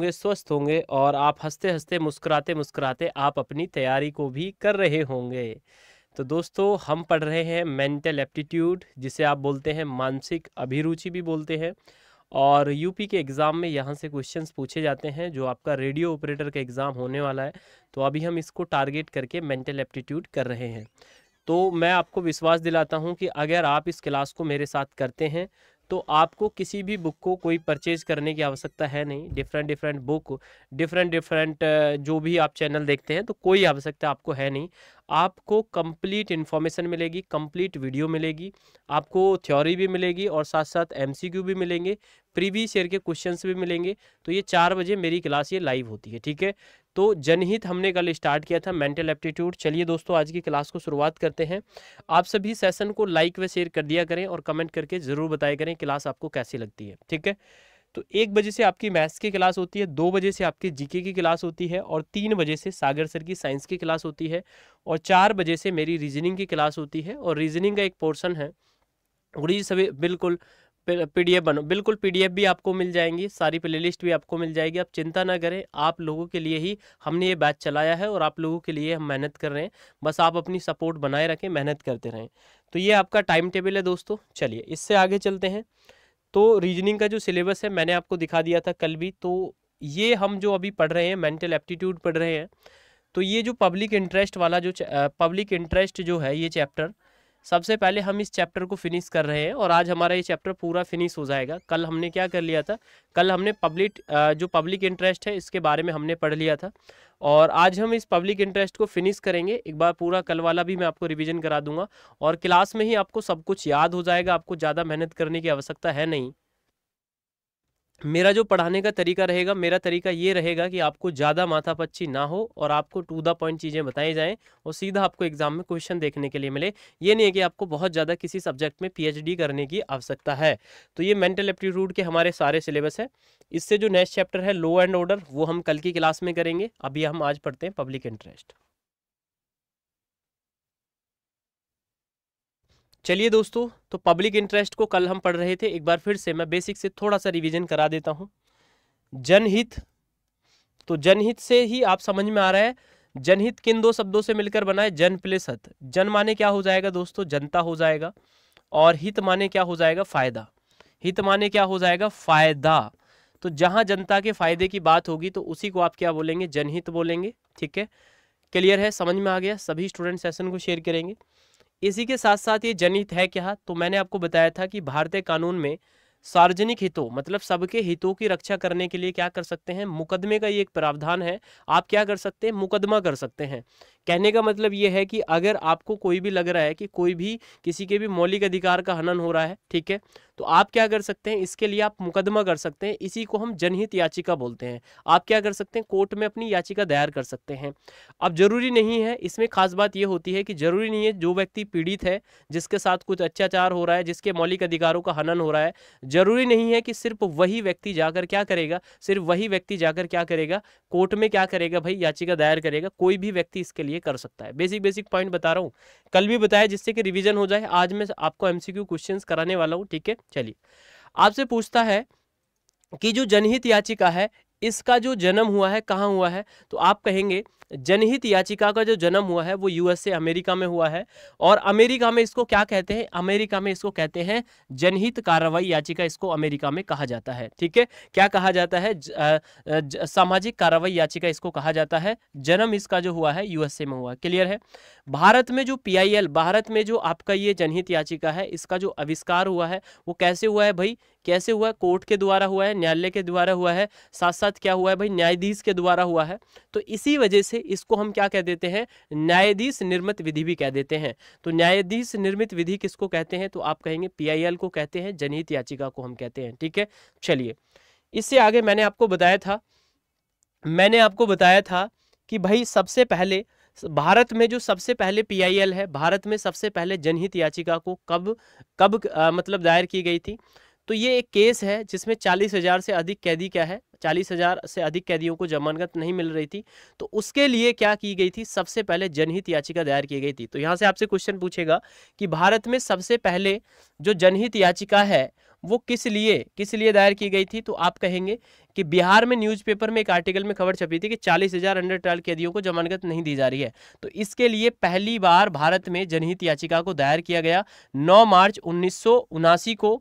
होंगे स्वस्थ होंगे और आप हंसते हंसते मुस्कुराते मुस्कुराते आप अपनी तैयारी को भी कर रहे होंगे तो दोस्तों हम पढ़ रहे हैं मेंटल एप्टीट्यूड जिसे आप बोलते हैं मानसिक अभिरुचि भी बोलते हैं और यूपी के एग्ज़ाम में यहाँ से क्वेश्चंस पूछे जाते हैं जो आपका रेडियो ऑपरेटर का एग्ज़ाम होने वाला है तो अभी हम इसको टारगेट करके मेंटल एप्टीट्यूड कर रहे हैं तो मैं आपको विश्वास दिलाता हूँ कि अगर आप इस क्लास को मेरे साथ करते हैं तो आपको किसी भी बुक को कोई परचेज करने की आवश्यकता है नहीं different different book different different जो भी आप चैनल देखते हैं तो कोई आवश्यकता आपको है नहीं आपको कंप्लीट इन्फॉर्मेशन मिलेगी कंप्लीट वीडियो मिलेगी आपको थ्योरी भी मिलेगी और साथ साथ एमसीक्यू भी मिलेंगे प्रीवियस ईयर के क्वेश्चंस भी मिलेंगे तो ये चार बजे मेरी क्लास ये लाइव होती है ठीक है तो जनहित हमने कल स्टार्ट किया था मेंटल एप्टीट्यूड चलिए दोस्तों आज की क्लास को शुरुआत करते हैं आप सभी सेशन को लाइक व शेयर कर दिया करें और कमेंट करके ज़रूर बताया करें क्लास आपको कैसी लगती है ठीक है तो एक बजे से आपकी मैथ्स की क्लास होती है दो बजे से आपकी जीके की क्लास होती है और तीन बजे से सागर सर की साइंस की क्लास होती है और चार बजे से मेरी रीजनिंग की क्लास होती है और रीजनिंग का एक पोर्शन है और सभी बिल्कुल पीडीएफ बनो बिल्कुल पीडीएफ भी आपको मिल जाएंगी सारी प्लेलिस्ट भी आपको मिल जाएगी आप चिंता ना करें आप लोगों के लिए ही हमने ये बैच चलाया है और आप लोगों के लिए हम मेहनत कर रहे हैं बस आप अपनी सपोर्ट बनाए रखें मेहनत करते रहें तो ये आपका टाइम टेबल है दोस्तों चलिए इससे आगे चलते हैं तो रीजनिंग का जो सिलेबस है मैंने आपको दिखा दिया था कल भी तो ये हम जो अभी पढ़ रहे हैं मेंटल एप्टीट्यूड पढ़ रहे हैं तो ये जो पब्लिक इंटरेस्ट वाला जो पब्लिक इंटरेस्ट जो है ये चैप्टर सबसे पहले हम इस चैप्टर को फिनिश कर रहे हैं और आज हमारा ये चैप्टर पूरा फिनिश हो जाएगा कल हमने क्या कर लिया था कल हमने पब्लिक जो पब्लिक इंटरेस्ट है इसके बारे में हमने पढ़ लिया था और आज हम इस पब्लिक इंटरेस्ट को फिनिश करेंगे एक बार पूरा कल वाला भी मैं आपको रिवीजन करा दूंगा और क्लास में ही आपको सब कुछ याद हो जाएगा आपको ज़्यादा मेहनत करने की आवश्यकता है नहीं मेरा जो पढ़ाने का तरीका रहेगा मेरा तरीका ये रहेगा कि आपको ज़्यादा माथापच्ची ना हो और आपको टू द पॉइंट चीज़ें बताई जाएं और सीधा आपको एग्ज़ाम में क्वेश्चन देखने के लिए मिले ये नहीं है कि आपको बहुत ज़्यादा किसी सब्जेक्ट में पीएचडी करने की आवश्यकता है तो ये मेंटल एप्टीट्यूड के हमारे सारे सिलेबस है इससे जो नेक्स्ट चैप्टर है लो एंड ऑर्डर वो हम कल की क्लास में करेंगे अभी हम आज पढ़ते हैं पब्लिक इंटरेस्ट चलिए दोस्तों तो पब्लिक इंटरेस्ट को कल हम पढ़ रहे थे एक बार फिर से मैं बेसिक से थोड़ा सा रिवीजन करा देता हूँ जनहित तो जनहित से ही आप समझ में आ रहा है जनहित किन दो शब्दों से मिलकर बना है जन प्लस हित जन माने क्या हो जाएगा दोस्तों जनता हो जाएगा और हित माने क्या हो जाएगा फायदा हित माने क्या हो जाएगा फायदा तो जहां जनता के फायदे की बात होगी तो उसी को आप क्या बोलेंगे जनहित बोलेंगे ठीक है क्लियर है समझ में आ गया सभी स्टूडेंट सेशन को शेयर करेंगे इसी के साथ साथ ये जनहित है क्या तो मैंने आपको बताया था कि भारतीय कानून में सार्वजनिक हितों मतलब सबके हितों की रक्षा करने के लिए क्या कर सकते हैं मुकदमे का ये एक प्रावधान है आप क्या कर सकते हैं मुकदमा कर सकते हैं कहने का मतलब ये है कि अगर आपको कोई भी लग रहा है कि कोई भी किसी के भी मौलिक अधिकार का हनन हो रहा है ठीक है तो आप क्या कर सकते हैं इसके लिए आप मुकदमा कर सकते हैं इसी को हम जनहित याचिका बोलते हैं आप क्या कर सकते हैं कोर्ट में अपनी याचिका दायर कर सकते हैं अब जरूरी नहीं है इसमें खास बात यह होती है कि जरूरी नहीं है जो व्यक्ति पीड़ित है जिसके साथ कुछ अत्याचार हो रहा है जिसके मौलिक अधिकारों का हनन हो रहा है जरूरी नहीं है कि सिर्फ वही व्यक्ति जाकर क्या करेगा सिर्फ वही व्यक्ति जाकर क्या करेगा कोर्ट में क्या करेगा भाई याचिका दायर करेगा कोई भी व्यक्ति इसके लिए कर सकता है बेसिक बेसिक पॉइंट बता रहा हूँ कल भी बताया जिससे कि रिविजन हो जाए आज मैं आपको एमसीक्यू क्वेश्चन कराने वाला हूँ ठीक है चलिए आपसे पूछता है कि जो जनहित याचिका है इसका जो जन्म हुआ है कहाँ हुआ है तो आप कहेंगे जनहित याचिका का जो जन्म हुआ है वो यूएसए अमेरिका में हुआ है और अमेरिका में इसको क्या कहते हैं अमेरिका में इसको कहते हैं जनहित कार्रवाई याचिका इसको अमेरिका में कहा जाता है ठीक है क्या कहा जाता है सामाजिक कार्रवाई याचिका इसको कहा जाता है जन्म इसका जो हुआ है यूएसए में हुआ क्लियर है भारत में जो पी भारत में जो आपका ये जनहित याचिका है इसका जो आविष्कार हुआ है वो कैसे हुआ है भाई कैसे हुआ है कोर्ट के द्वारा हुआ है न्यायालय के द्वारा हुआ है साथ साथ क्या हुआ है भाई न्यायाधीश के द्वारा हुआ है तो इसी वजह से इसको हम क्या कह देते हैं न्यायाधीश निर्मित विधि भी कह देते हैं तो न्यायाधीश निर्मित विधि किसको कहते हैं तो आप कहेंगे पीआईएल को कहते हैं जनहित याचिका को हम कहते हैं ठीक है चलिए इससे आगे मैंने आपको बताया था मैंने आपको बताया था कि भाई सबसे पहले भारत में जो सबसे पहले पीआईएल है भारत में सबसे पहले जनहित याचिका को कब कब आ, मतलब दायर की गई थी तो ये एक केस है जिसमें चालीस हज़ार से अधिक कैदी क्या है चालीस हज़ार से अधिक कैदियों को जमानत नहीं मिल रही थी तो उसके लिए क्या की गई थी सबसे पहले जनहित याचिका दायर की गई थी तो यहाँ से आपसे क्वेश्चन पूछेगा कि भारत में सबसे पहले जो जनहित याचिका है वो किस लिए किस लिए दायर की गई थी तो आप कहेंगे कि बिहार में न्यूज़पेपर में एक आर्टिकल में खबर छपी थी कि चालीस हज़ार अंडर ट्रायल कैदियों को जमानत नहीं दी जा रही है तो इसके लिए पहली बार भारत में जनहित याचिका को दायर किया गया 9 मार्च उन्नीस को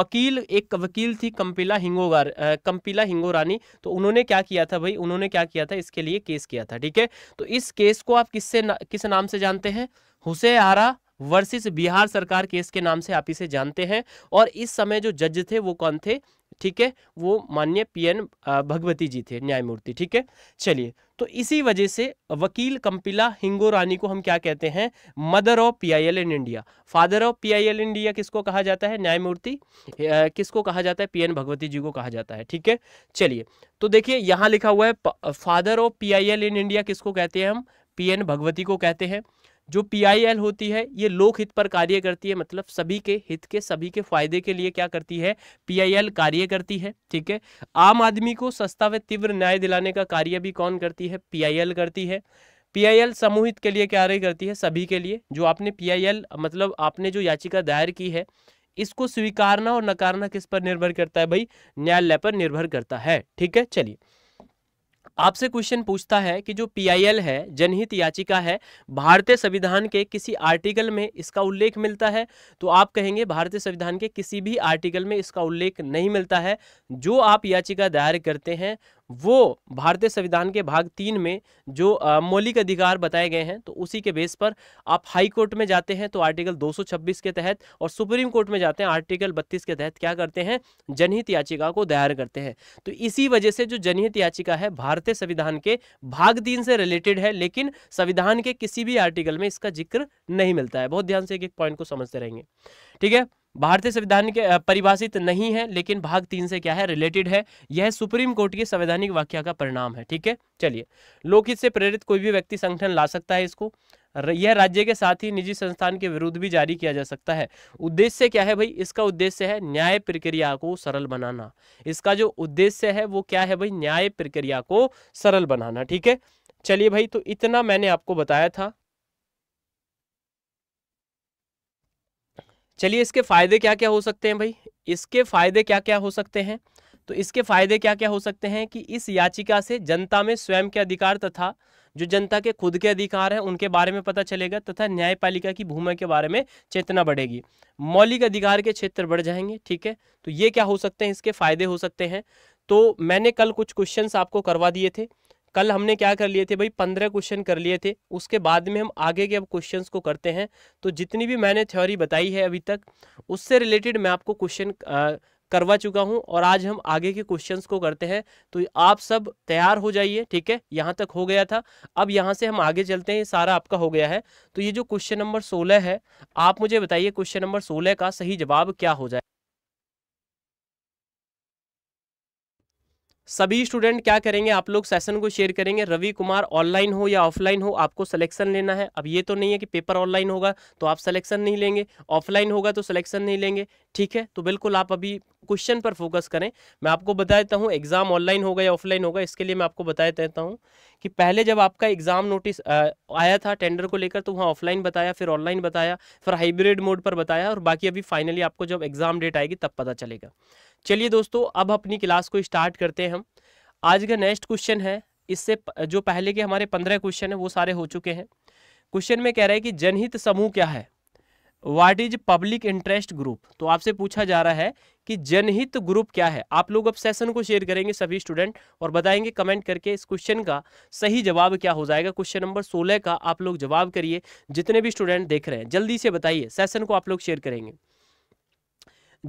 वकील एक वकील थी कंपिला हिंगोगार कंपिला हिंगोरानी तो उन्होंने क्या किया था भाई उन्होंने क्या किया था इसके लिए केस किया था ठीक है तो इस केस को आप किससे ना, किस नाम से जानते हैं हुसे आरा वर्सेस बिहार सरकार केस के नाम से आप इसे जानते हैं और इस समय जो जज थे वो कौन थे ठीक है वो मान्य पीएन भगवती जी थे न्यायमूर्ति ठीक है चलिए तो इसी वजह से वकील कंपिला हिंगो रानी को हम क्या कहते हैं mother of PIL in India father of PIL in India किसको कहा जाता है न्यायमूर्ति किसको कहा जाता है पीएन भगवती जी को कहा जाता है ठीक है चलिए तो देखिए यहां लिखा हुआ है father of L in India किसको कहते हैं हम पीएन भगवती को कहते हैं जो पीआईएल होती है ये लोक हित पर कार्य करती है मतलब सभी के हित के सभी के फायदे के लिए क्या करती है पीआईएल कार्य करती है ठीक है आम आदमी को सस्ता व तीव्र न्याय दिलाने का कार्य भी कौन करती है पीआईएल करती है पीआईएल समूहित के लिए क्या करती है सभी के लिए जो आपने पीआईएल मतलब आपने जो याचिका दायर की है इसको स्वीकारना और नकारना किस पर निर्भर करता है भाई न्यायालय पर निर्भर करता है ठीक है चलिए आपसे क्वेश्चन पूछता है कि जो पीआईएल है जनहित याचिका है भारतीय संविधान के किसी आर्टिकल में इसका उल्लेख मिलता है तो आप कहेंगे भारतीय संविधान के किसी भी आर्टिकल में इसका उल्लेख नहीं मिलता है जो आप याचिका दायर करते हैं वो भारतीय संविधान के भाग तीन में जो मौलिक अधिकार बताए गए हैं तो उसी के बेस पर आप हाई कोर्ट में जाते हैं तो आर्टिकल 226 के तहत और सुप्रीम कोर्ट में जाते हैं आर्टिकल 32 के तहत क्या करते हैं जनहित याचिका को दायर करते हैं तो इसी वजह से जो जनहित याचिका है भारतीय संविधान के भाग तीन से रिलेटेड है लेकिन संविधान के किसी भी आर्टिकल में इसका जिक्र नहीं मिलता है बहुत ध्यान से एक एक पॉइंट को समझते रहेंगे ठीक है भारतीय संविधान के परिभाषित नहीं है लेकिन भाग तीन से क्या है रिलेटेड है यह सुप्रीम कोर्ट की संवैधानिक व्याख्या का परिणाम है ठीक है चलिए लोकहित से प्रेरित कोई भी व्यक्ति संगठन ला सकता है इसको यह राज्य के साथ ही निजी संस्थान के विरुद्ध भी जारी किया जा सकता है उद्देश्य क्या है भाई इसका उद्देश्य है न्याय प्रक्रिया को सरल बनाना इसका जो उद्देश्य है वो क्या है भाई न्याय प्रक्रिया को सरल बनाना ठीक है चलिए भाई तो इतना मैंने आपको बताया था चलिए इसके फ़ायदे क्या क्या हो सकते हैं भाई इसके फ़ायदे क्या क्या हो सकते हैं तो इसके फ़ायदे क्या क्या हो सकते हैं कि इस याचिका से जनता में स्वयं के अधिकार तथा जो जनता के खुद के अधिकार हैं उनके बारे में पता चलेगा तथा न्यायपालिका की भूमिका के बारे में चेतना बढ़ेगी मौलिक अधिकार के क्षेत्र बढ़ जाएंगे ठीक है तो ये क्या हो सकते हैं इसके फ़ायदे हो सकते हैं तो मैंने कल कुछ क्वेश्चंस आपको करवा दिए थे कल हमने क्या कर लिए थे भाई पंद्रह क्वेश्चन कर लिए थे उसके बाद में हम आगे के अब क्वेश्चन को करते हैं तो जितनी भी मैंने थ्योरी बताई है अभी तक उससे रिलेटेड मैं आपको क्वेश्चन करवा चुका हूं और आज हम आगे के क्वेश्चंस को करते हैं तो आप सब तैयार हो जाइए ठीक है यहां तक हो गया था अब यहां से हम आगे चलते हैं ये सारा आपका हो गया है तो ये जो क्वेश्चन नंबर सोलह है आप मुझे बताइए क्वेश्चन नंबर सोलह का सही जवाब क्या हो जाए सभी स्टूडेंट क्या करेंगे आप लोग सेशन को शेयर करेंगे रवि कुमार ऑनलाइन हो या ऑफलाइन हो आपको सिलेक्शन लेना है अब ये तो नहीं है कि पेपर ऑनलाइन होगा तो आप सिलेक्शन नहीं लेंगे ऑफलाइन होगा तो सिलेक्शन नहीं लेंगे ठीक है तो बिल्कुल आप अभी क्वेश्चन पर फोकस करें मैं आपको बता देता हूँ एग्ज़ाम ऑनलाइन होगा या ऑफलाइन होगा इसके लिए मैं आपको बता देता हूँ कि पहले जब आपका एग्ज़ाम नोटिस आया था टेंडर को लेकर तो वहाँ ऑफलाइन बताया फिर ऑनलाइन बताया फिर हाइब्रिड मोड पर बताया और बाकी अभी फाइनली आपको जब एग्ज़ाम डेट आएगी तब पता चलेगा चलिए दोस्तों अब अपनी क्लास को स्टार्ट करते हैं हम आज का नेक्स्ट क्वेश्चन है इससे जो पहले के हमारे पंद्रह क्वेश्चन है वो सारे हो चुके हैं क्वेश्चन में कह रहा है कि जनहित समूह क्या है what is public interest group तो आपसे पूछा जा रहा है कि जनहित ग्रुप क्या है आप लोग अब सेशन को शेयर करेंगे सभी स्टूडेंट और बताएंगे कमेंट करके इस क्वेश्चन का सही जवाब क्या हो जाएगा क्वेश्चन नंबर सोलह का आप लोग जवाब करिए जितने भी स्टूडेंट देख रहे हैं जल्दी से बताइए सेशन को आप लोग शेयर करेंगे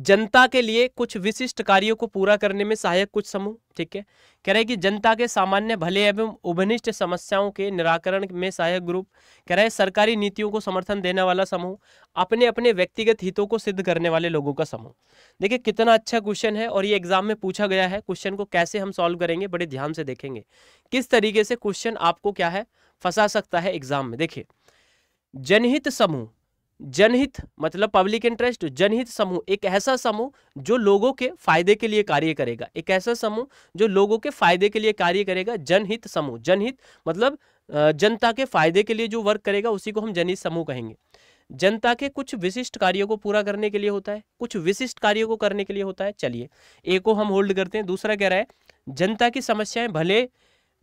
जनता के लिए कुछ विशिष्ट कार्यों को पूरा करने में सहायक कुछ समूह ठीक है कह रहे हैं कि जनता के सामान्य भले एवं उभनिष्ठ समस्याओं के निराकरण में सहायक ग्रुप कह रहे हैं सरकारी नीतियों को समर्थन देने वाला समूह अपने अपने व्यक्तिगत हितों को सिद्ध करने वाले लोगों का समूह देखिए कितना अच्छा क्वेश्चन है और ये एग्जाम में पूछा गया है क्वेश्चन को कैसे हम सॉल्व करेंगे बड़े ध्यान से देखेंगे किस तरीके से क्वेश्चन आपको क्या है फंसा सकता है एग्जाम में देखिए जनहित समूह जनहित मतलब पब्लिक इंटरेस्ट जनहित समूह एक ऐसा समूह जो लोगों के फायदे के लिए कार्य करेगा एक ऐसा समूह जो लोगों के फायदे के लिए कार्य करेगा जनहित समूह जनहित मतलब जनता के फायदे के लिए जो वर्क करेगा उसी को हम जनहित समूह कहेंगे जनता के कुछ विशिष्ट कार्यों को पूरा करने के लिए होता है कुछ विशिष्ट कार्यों को करने के लिए होता है चलिए एक को हम होल्ड करते हैं दूसरा कह रहा है जनता की समस्याएं भले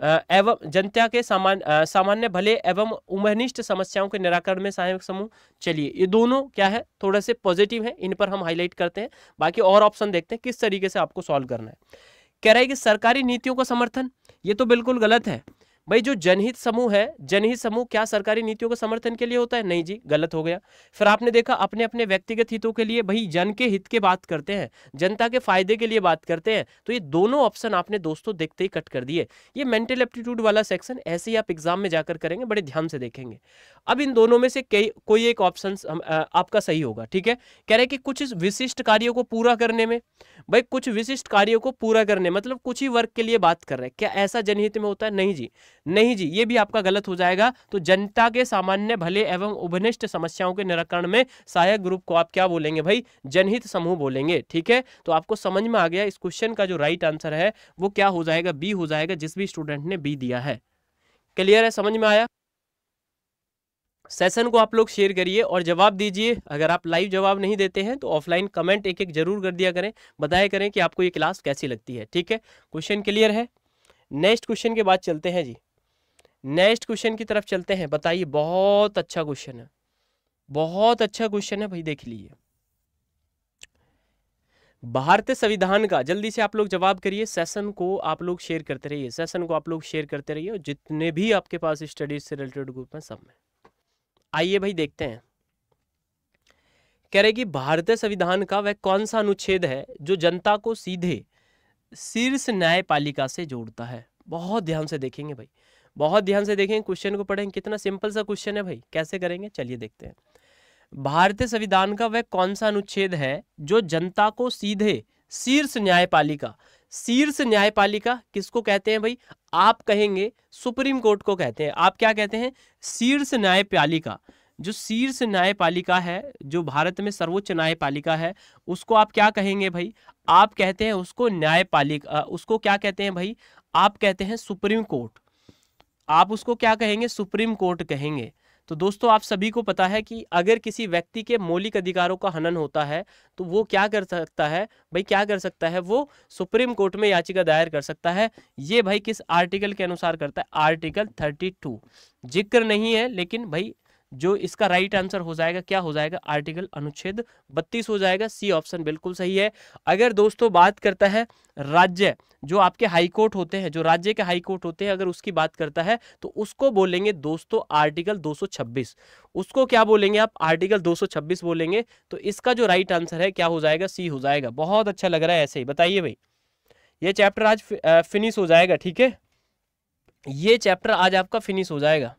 एवं जनता के सामान सामान्य भले एवं उमहनिष्ठ समस्याओं के निराकरण में सहायक समूह चलिए ये दोनों क्या है थोड़े से पॉजिटिव है इन पर हम हाईलाइट करते हैं बाकी और ऑप्शन देखते हैं किस तरीके से आपको सॉल्व करना है कह रहा है कि सरकारी नीतियों का समर्थन ये तो बिल्कुल गलत है भाई जो जनहित समूह है जनहित समूह क्या सरकारी नीतियों के समर्थन के लिए होता है नहीं जी गलत हो गया फिर आपने देखा अपने अपने व्यक्तिगत हितों के लिए भाई जन के हित के बात करते हैं जनता के फायदे के लिए बात करते हैं तो ये दोनों ऑप्शन आपने दोस्तों देखते ही कट कर दिए ये मेंटल एप्टीट्यूड वाला सेक्शन ऐसे ही आप एग्जाम में जाकर करेंगे बड़े ध्यान से देखेंगे अब इन दोनों में से कई कोई एक ऑप्शन आपका सही होगा ठीक है कह रहे कि कुछ विशिष्ट कार्यों को पूरा करने में भाई कुछ विशिष्ट कार्यों को पूरा करने मतलब कुछ ही वर्ग के लिए बात कर रहे हैं क्या ऐसा जनहित में होता है नहीं जी नहीं जी ये भी आपका गलत हो जाएगा तो जनता के सामान्य भले एवं उभनिष्ठ समस्याओं के निराकरण में सहायक ग्रुप को आप क्या बोलेंगे भाई जनहित समूह बोलेंगे ठीक है तो आपको समझ में आ गया इस क्वेश्चन का जो राइट आंसर है वो क्या हो जाएगा बी हो जाएगा जिस भी स्टूडेंट ने बी दिया है क्लियर है समझ में आया सेशन को आप लोग शेयर करिए और जवाब दीजिए अगर आप लाइव जवाब नहीं देते हैं तो ऑफलाइन कमेंट एक एक जरूर कर दिया करें बताया करें कि आपको ये क्लास कैसी लगती है ठीक है क्वेश्चन क्लियर है नेक्स्ट क्वेश्चन के बाद चलते हैं जी नेक्स्ट क्वेश्चन की तरफ चलते हैं बताइए बहुत अच्छा क्वेश्चन है बहुत अच्छा क्वेश्चन है भाई देख लीजिए भारतीय संविधान का जल्दी से आप लोग जवाब करिए सेशन को आप लोग शेयर करते रहिए सेशन को आप लोग शेयर करते रहिए और जितने भी आपके पास स्टडीज से रिलेटेड ग्रुप हैं सब में आइए भाई देखते हैं कह रहे कि भारतीय संविधान का वह कौन सा अनुच्छेद है जो जनता को सीधे शीर्ष न्यायपालिका से जोड़ता है बहुत ध्यान से देखेंगे भाई बहुत ध्यान से देखें क्वेश्चन को पढ़ें कितना सिंपल सा क्वेश्चन है भाई कैसे करेंगे चलिए देखते हैं भारतीय संविधान का वह कौन सा अनुच्छेद है जो जनता को सीधे शीर्ष न्यायपालिका शीर्ष न्यायपालिका किसको कहते हैं भाई आप कहेंगे सुप्रीम कोर्ट को कहते हैं आप क्या कहते हैं शीर्ष न्यायपालिका जो शीर्ष न्यायपालिका है जो भारत में सर्वोच्च न्यायपालिका है उसको आप क्या कहेंगे भाई आप कहते हैं उसको न्यायपालिका उसको क्या कहते हैं भाई आप कहते हैं सुप्रीम कोर्ट आप उसको क्या कहेंगे सुप्रीम कोर्ट कहेंगे तो दोस्तों आप सभी को पता है कि अगर किसी व्यक्ति के मौलिक अधिकारों का हनन होता है तो वो क्या कर सकता है भाई क्या कर सकता है वो सुप्रीम कोर्ट में याचिका दायर कर सकता है ये भाई किस आर्टिकल के अनुसार करता है आर्टिकल थर्टी टू जिक्र नहीं है लेकिन भाई जो इसका राइट आंसर हो जाएगा क्या हो जाएगा आर्टिकल अनुच्छेद बत्तीस हो जाएगा सी ऑप्शन बिल्कुल सही है अगर दोस्तों बात करता है राज्य जो आपके हाई कोर्ट होते हैं जो राज्य के हाई कोर्ट होते हैं अगर उसकी बात करता है तो उसको बोलेंगे दोस्तों आर्टिकल 226 उसको क्या बोलेंगे आप आर्टिकल 226 बोलेंगे तो इसका जो राइट आंसर है क्या हो जाएगा सी हो जाएगा बहुत अच्छा लग रहा है ऐसे ही बताइए भाई ये चैप्टर आज फिनिश हो जाएगा ठीक है ये चैप्टर आज आपका फिनिश हो जाएगा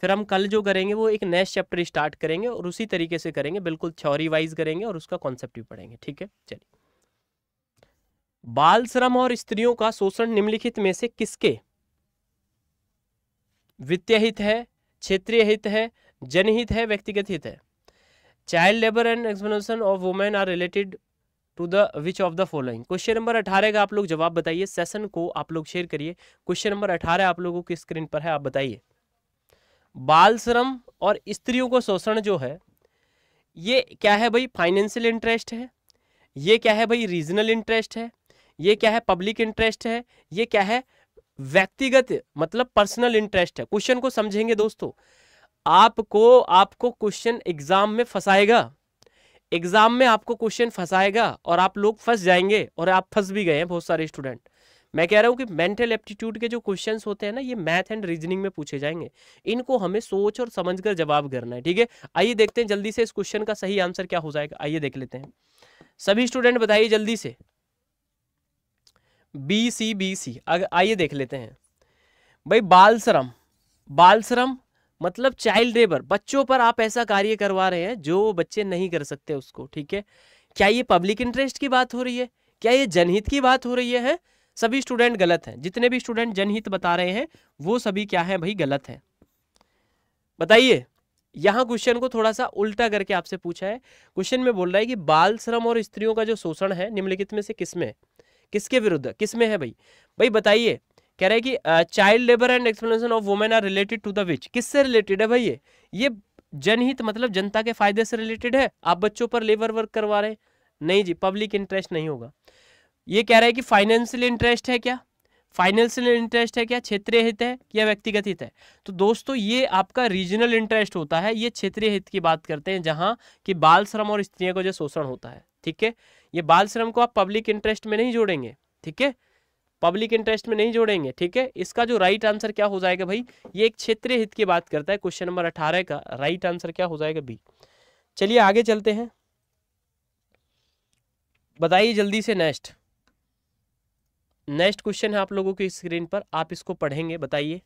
फिर हम कल जो करेंगे वो एक नेक्स्ट चैप्टर स्टार्ट करेंगे और उसी तरीके से करेंगे बिल्कुल थ्योरी वाइज करेंगे और उसका कॉन्सेप्ट भी पढ़ेंगे ठीक है चलिए बाल श्रम और स्त्रियों का शोषण निम्नलिखित में से किसके वित्तीय हित है क्षेत्रीय हित है जनहित है व्यक्तिगत हित है child labour and explanation of women are related to the which of the following question number अठारह का आप लोग जवाब बताइए सेशन को आप लोग शेयर करिए क्वेश्चन नंबर अठारह आप लोगों की स्क्रीन पर है आप बताइए बाल श्रम और स्त्रियों को शोषण जो है ये क्या है भाई फाइनेंशियल इंटरेस्ट है ये क्या है भाई रीजनल इंटरेस्ट है ये क्या है पब्लिक इंटरेस्ट है ये क्या है व्यक्तिगत मतलब पर्सनल इंटरेस्ट है क्वेश्चन को समझेंगे दोस्तों आपको आपको क्वेश्चन एग्जाम में फंसाएगा एग्जाम में आपको क्वेश्चन फंसाएगा और आप लोग फंस जाएंगे और आप फंस भी गए हैं बहुत सारे स्टूडेंट मैं कह रहा हूँ कि मेंटल एप्टीट्यूड के जो क्वेश्चंस होते हैं ना ये मैथ एंड रीजनिंग में पूछे जाएंगे इनको हमें सोच और समझकर जवाब करना है ठीक है आइए देखते हैं जल्दी से इस क्वेश्चन का सही आंसर क्या हो जाएगा आइए देख लेते हैं सभी स्टूडेंट बताइए जल्दी से बी सी बी सी आइए देख लेते हैं भाई बाल श्रम बाल श्रम मतलब चाइल्ड लेबर बच्चों पर आप ऐसा कार्य करवा रहे हैं जो बच्चे नहीं कर सकते उसको ठीक है क्या ये पब्लिक इंटरेस्ट की बात हो रही है क्या ये जनहित की बात हो रही है सभी स्टूडेंट गलत हैं जितने भी स्टूडेंट जनहित बता रहे हैं वो सभी क्या है भाई गलत है बताइए यहां क्वेश्चन को थोड़ा सा उल्टा करके आपसे पूछा है क्वेश्चन में बोल रहा है कि बाल श्रम और स्त्रियों का जो शोषण है निम्नलिखित में से किसमें किसके विरुद्ध किसमें है भाई भाई बताइए कह रहे कि child labour and explanation of women are related to the which किससे रिलेटेड है भाई ये ये जनहित मतलब जनता के फायदे से रिलेटेड है आप बच्चों पर लेबर वर्क करवा रहे नहीं जी पब्लिक इंटरेस्ट नहीं होगा ये कह रहा है कि फाइनेंशियल इंटरेस्ट है क्या फाइनेंशियल इंटरेस्ट है क्या क्षेत्रीय हित है या व्यक्तिगत हित है तो दोस्तों ये आपका रीजनल इंटरेस्ट होता है ये क्षेत्रीय हित की बात करते हैं जहां कि बाल श्रम और स्त्रियों को जो शोषण होता है ठीक है ये बाल श्रम को आप पब्लिक इंटरेस्ट में नहीं जोड़ेंगे ठीक है पब्लिक इंटरेस्ट में नहीं जोड़ेंगे ठीक है इसका जो राइट आंसर क्या हो जाएगा भाई ये एक क्षेत्रीय हित की बात करता है क्वेश्चन नंबर अठारह का राइट आंसर क्या हो जाएगा बी चलिए आगे चलते हैं बताइए जल्दी से नेक्स्ट नेक्स्ट क्वेश्चन है आप लोगों की स्क्रीन पर आप इसको पढ़ेंगे बताइए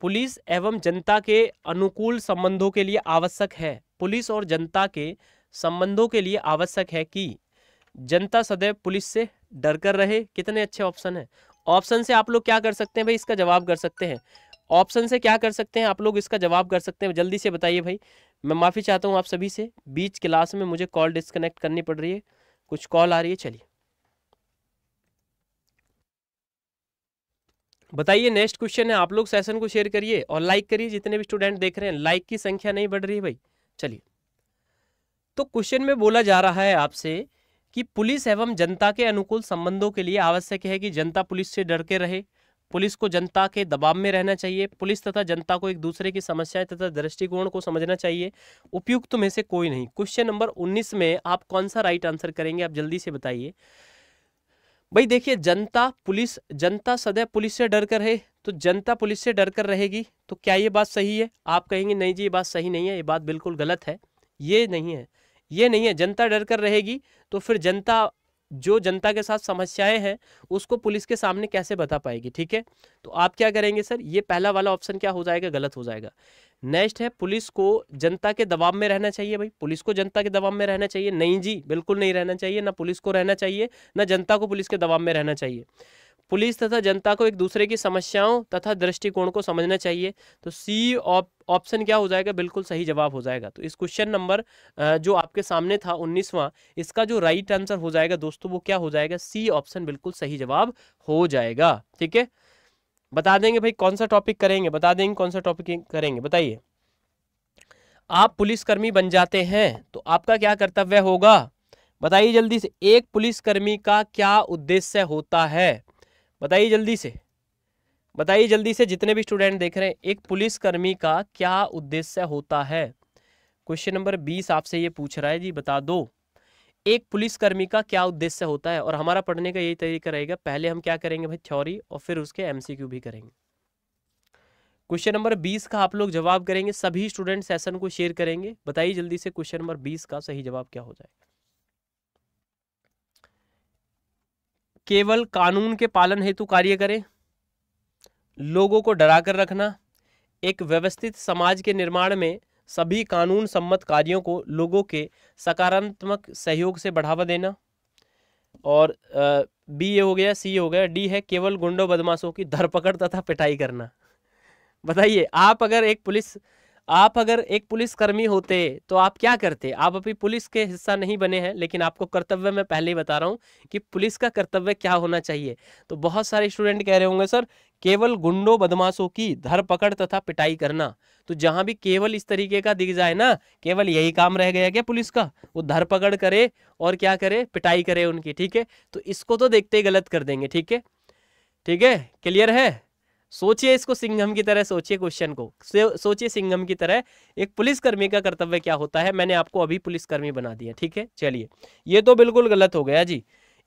पुलिस एवं जनता के अनुकूल संबंधों के लिए आवश्यक है पुलिस और जनता के संबंधों के लिए आवश्यक है कि जनता सदैव पुलिस से डर कर रहे कितने अच्छे ऑप्शन है ऑप्शन से आप लोग क्या कर सकते हैं भाई इसका जवाब कर सकते हैं ऑप्शन से क्या कर सकते हैं आप लोग इसका जवाब कर सकते हैं जल्दी से बताइए भाई मैं माफ़ी चाहता हूँ आप सभी से बीच क्लास में मुझे कॉल डिस्कनेक्ट करनी पड़ रही है कुछ कॉल आ रही है चलिए बताइए नेक्स्ट क्वेश्चन है आप लोग सेशन को शेयर करिए और लाइक करिए जितने भी स्टूडेंट देख रहे हैं लाइक की संख्या नहीं बढ़ रही भाई चलिए तो क्वेश्चन में बोला जा रहा है आपसे कि पुलिस एवं जनता के अनुकूल संबंधों के लिए आवश्यक है कि जनता पुलिस से डर के रहे पुलिस को जनता के दबाव में रहना चाहिए पुलिस तथा जनता को एक दूसरे की समस्याएं तथा दृष्टिकोण को समझना चाहिए उपयुक्त में से कोई नहीं क्वेश्चन नंबर 19 में आप कौन सा राइट आंसर करेंगे आप जल्दी से बताइए भाई देखिए जनता पुलिस जनता सदैव पुलिस से डर कर है तो जनता पुलिस से डर कर रहेगी तो क्या ये बात सही है आप कहेंगे नहीं जी ये बात सही नहीं है ये बात बिल्कुल गलत है ये नहीं है ये नहीं है जनता डर कर रहेगी तो फिर जनता जो जनता के साथ समस्याएं हैं उसको पुलिस के सामने कैसे बता पाएगी ठीक है तो आप क्या करेंगे सर ये पहला वाला ऑप्शन क्या हो जाएगा गलत हो जाएगा नेक्स्ट है पुलिस को जनता के दबाव में रहना चाहिए भाई पुलिस को जनता के दबाव में रहना चाहिए नहीं जी बिल्कुल नहीं रहना चाहिए ना पुलिस को रहना चाहिए ना जनता को पुलिस के दबाव में रहना चाहिए पुलिस तथा जनता को एक दूसरे की समस्याओं तथा दृष्टिकोण को समझना चाहिए तो सी ऑप्शन क्या हो जाएगा बिल्कुल सही जवाब हो जाएगा तो इस क्वेश्चन नंबर जो आपके सामने था उन्नीसवां इसका जो राइट आंसर हो जाएगा दोस्तों वो क्या हो जाएगा सी ऑप्शन बिल्कुल सही जवाब हो जाएगा ठीक है बता देंगे भाई कौन सा टॉपिक करेंगे बता देंगे कौन सा टॉपिक करेंगे बताइए आप पुलिसकर्मी बन जाते हैं तो आपका क्या कर्तव्य होगा बताइए जल्दी से एक पुलिसकर्मी का क्या उद्देश्य होता है बताइए जल्दी से बताइए जल्दी से जितने भी स्टूडेंट देख रहे हैं एक पुलिसकर्मी का क्या उद्देश्य होता है क्वेश्चन नंबर बीस आपसे ये पूछ रहा है जी बता दो एक पुलिसकर्मी का क्या उद्देश्य होता है और हमारा पढ़ने का यही तरीका रहेगा पहले हम क्या करेंगे भाई थ्योरी और फिर उसके एमसीक्यू भी करेंगे क्वेश्चन नंबर बीस का आप लोग जवाब करेंगे सभी स्टूडेंट सेशन को शेयर करेंगे बताइए जल्दी से क्वेश्चन नंबर बीस का सही जवाब क्या हो जाएगा केवल कानून के पालन हेतु कार्य करें लोगों को डरा कर रखना एक व्यवस्थित समाज के निर्माण में सभी कानून सम्मत कार्यों को लोगों के सकारात्मक सहयोग से बढ़ावा देना और बी ये हो गया सी हो गया डी है केवल गुंडों बदमाशों की धरपकड़ तथा पिटाई करना बताइए आप अगर एक पुलिस आप अगर एक पुलिसकर्मी होते तो आप क्या करते आप अभी पुलिस के हिस्सा नहीं बने हैं लेकिन आपको कर्तव्य में पहले ही बता रहा हूँ कि पुलिस का कर्तव्य क्या होना चाहिए तो बहुत सारे स्टूडेंट कह रहे होंगे सर केवल गुंडों बदमाशों की धरपकड़ तथा पिटाई करना तो जहां भी केवल इस तरीके का दिख जाए ना केवल यही काम रह गया क्या पुलिस का वो धरपकड़ करे और क्या करे पिटाई करे उनकी ठीक है तो इसको तो देखते ही गलत कर देंगे ठीक है ठीक है क्लियर है सोचिए इसको सिंघम की तरह सोचिए क्वेश्चन को सोचिए सिंघम की तरह एक पुलिसकर्मी का कर्तव्य क्या होता है मैंने आपको अभी पुलिसकर्मी बना दिया ठीक है चलिए ये तो बिल्कुल गलत हो गया जी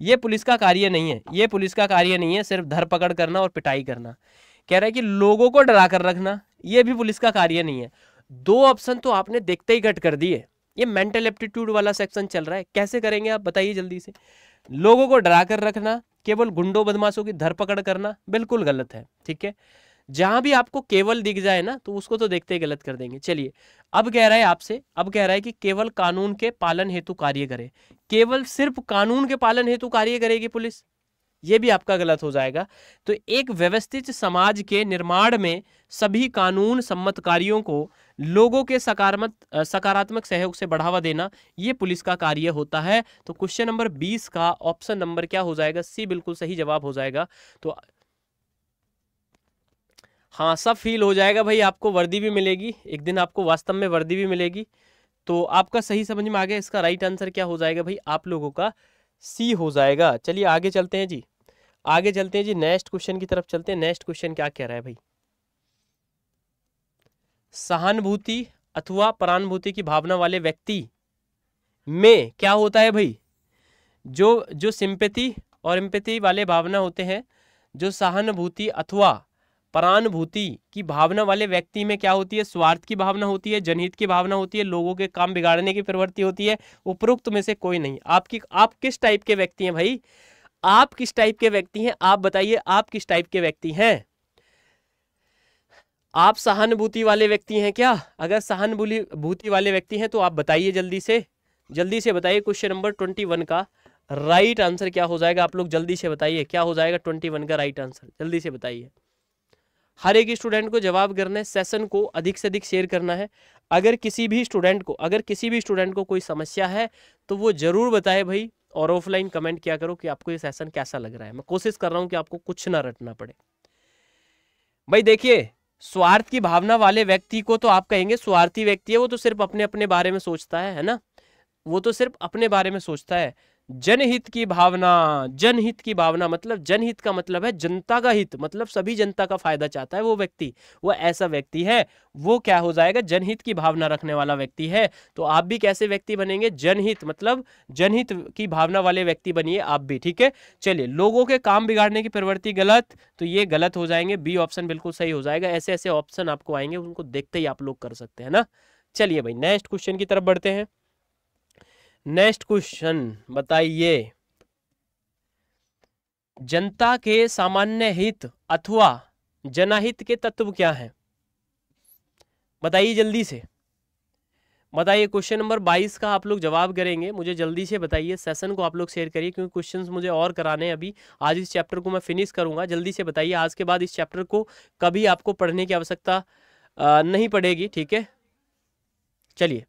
ये पुलिस का कार्य नहीं है ये पुलिस का कार्य नहीं है सिर्फ धरपकड़ करना और पिटाई करना कह रहा है कि लोगों को डरा कर रखना ये भी पुलिस का कार्य नहीं है दो ऑप्शन तो आपने देखते ही कट कर दिए ये मेंटल एप्टीट्यूड वाला सेक्शन चल रहा है कैसे करेंगे आप बताइए जल्दी से लोगों को डरा कर रखना केवल गुंडों बदमाशों की धरपकड़ करना बिल्कुल गलत है ठीक है जहां भी आपको केवल दिख जाए ना तो उसको तो देखते ही गलत कर देंगे चलिए अब कह रहा है आपसे अब कह रहा है कि केवल कानून के पालन हेतु कार्य करे केवल सिर्फ कानून के पालन हेतु कार्य करेगी पुलिस ये भी आपका गलत हो जाएगा तो एक व्यवस्थित समाज के निर्माण में सभी कानून सम्मत कार्यों को लोगों के सकारात्मक सकारात्मक सहयोग से बढ़ावा देना ये पुलिस का कार्य होता है तो क्वेश्चन नंबर बीस का ऑप्शन नंबर क्या हो जाएगा सी बिल्कुल सही जवाब हो जाएगा तो हाँ सब फील हो जाएगा भाई आपको वर्दी भी मिलेगी एक दिन आपको वास्तव में वर्दी भी मिलेगी तो आपका सही समझ में आ गया इसका राइट आंसर क्या हो जाएगा भाई आप लोगों का सी हो जाएगा चलिए आगे चलते हैं जी आगे चलते हैं जी नेक्स्ट क्वेश्चन की तरफ चलते हैं नेक्स्ट क्वेश्चन क्या कह रहा है भाई सहानुभूति अथवा परानुभूति की भावना वाले व्यक्ति में क्या होता है भाई जो जो सिंपैथी और एम्पैथी वाले भावना होते हैं जो सहानुभूति अथवा परानुभूति की भावना वाले व्यक्ति में क्या होती है स्वार्थ की भावना होती है जनहित की भावना होती है लोगों के काम बिगाड़ने की प्रवृत्ति होती है उपरोक्त में से कोई नहीं आपकी आप किस टाइप के व्यक्ति हैं भाई आप किस टाइप के व्यक्ति हैं आप बताइए आप किस टाइप के व्यक्ति हैं आप सहानुभूति वाले व्यक्ति हैं क्या अगर सहानुभूति वाले व्यक्ति हैं तो आप बताइए जल्दी से जल्दी से बताइए क्वेश्चन नंबर ट्वेंटी वन का राइट आंसर क्या हो जाएगा आप लोग जल्दी से बताइए क्या हो जाएगा ट्वेंटी वन का राइट आंसर जल्दी से बताइए हर एक स्टूडेंट को जवाब करना है सेशन को अधिक से अधिक शेयर करना है अगर किसी भी स्टूडेंट को अगर किसी भी स्टूडेंट को कोई समस्या है तो वो ज़रूर बताए भाई और ऑफलाइन कमेंट किया करो कि आपको ये सेशन कैसा लग रहा है मैं कोशिश कर रहा हूँ कि आपको कुछ ना रटना पड़े भाई देखिए स्वार्थ की भावना वाले व्यक्ति को तो आप कहेंगे स्वार्थी व्यक्ति है वो तो सिर्फ अपने अपने बारे में सोचता है है ना वो तो सिर्फ अपने बारे में सोचता है जनहित की भावना जनहित की भावना मतलब जनहित का मतलब है जनता का हित मतलब सभी जनता का फायदा चाहता है वो व्यक्ति वो ऐसा व्यक्ति है वो क्या हो जाएगा जनहित की भावना रखने वाला व्यक्ति है तो आप भी कैसे व्यक्ति बनेंगे जनहित मतलब जनहित की भावना वाले व्यक्ति बनिए आप भी ठीक है चलिए लोगों के काम बिगाड़ने की प्रवृत्ति गलत तो ये गलत हो जाएंगे बी ऑप्शन बिल्कुल सही हो जाएगा ऐसे ऐसे ऑप्शन आपको आएंगे उनको देखते ही आप लोग कर सकते हैं ना चलिए भाई नेक्स्ट क्वेश्चन की तरफ बढ़ते हैं नेक्स्ट क्वेश्चन बताइए जनता के सामान्य हित अथवा जनहित के तत्व क्या हैं बताइए जल्दी से बताइए क्वेश्चन नंबर बाईस का आप लोग जवाब करेंगे मुझे जल्दी से बताइए सेशन को आप लोग शेयर करिए क्योंकि क्वेश्चंस मुझे और कराने हैं अभी आज इस चैप्टर को मैं फिनिश करूंगा जल्दी से बताइए आज के बाद इस चैप्टर को कभी आपको पढ़ने की आवश्यकता नहीं पड़ेगी ठीक है चलिए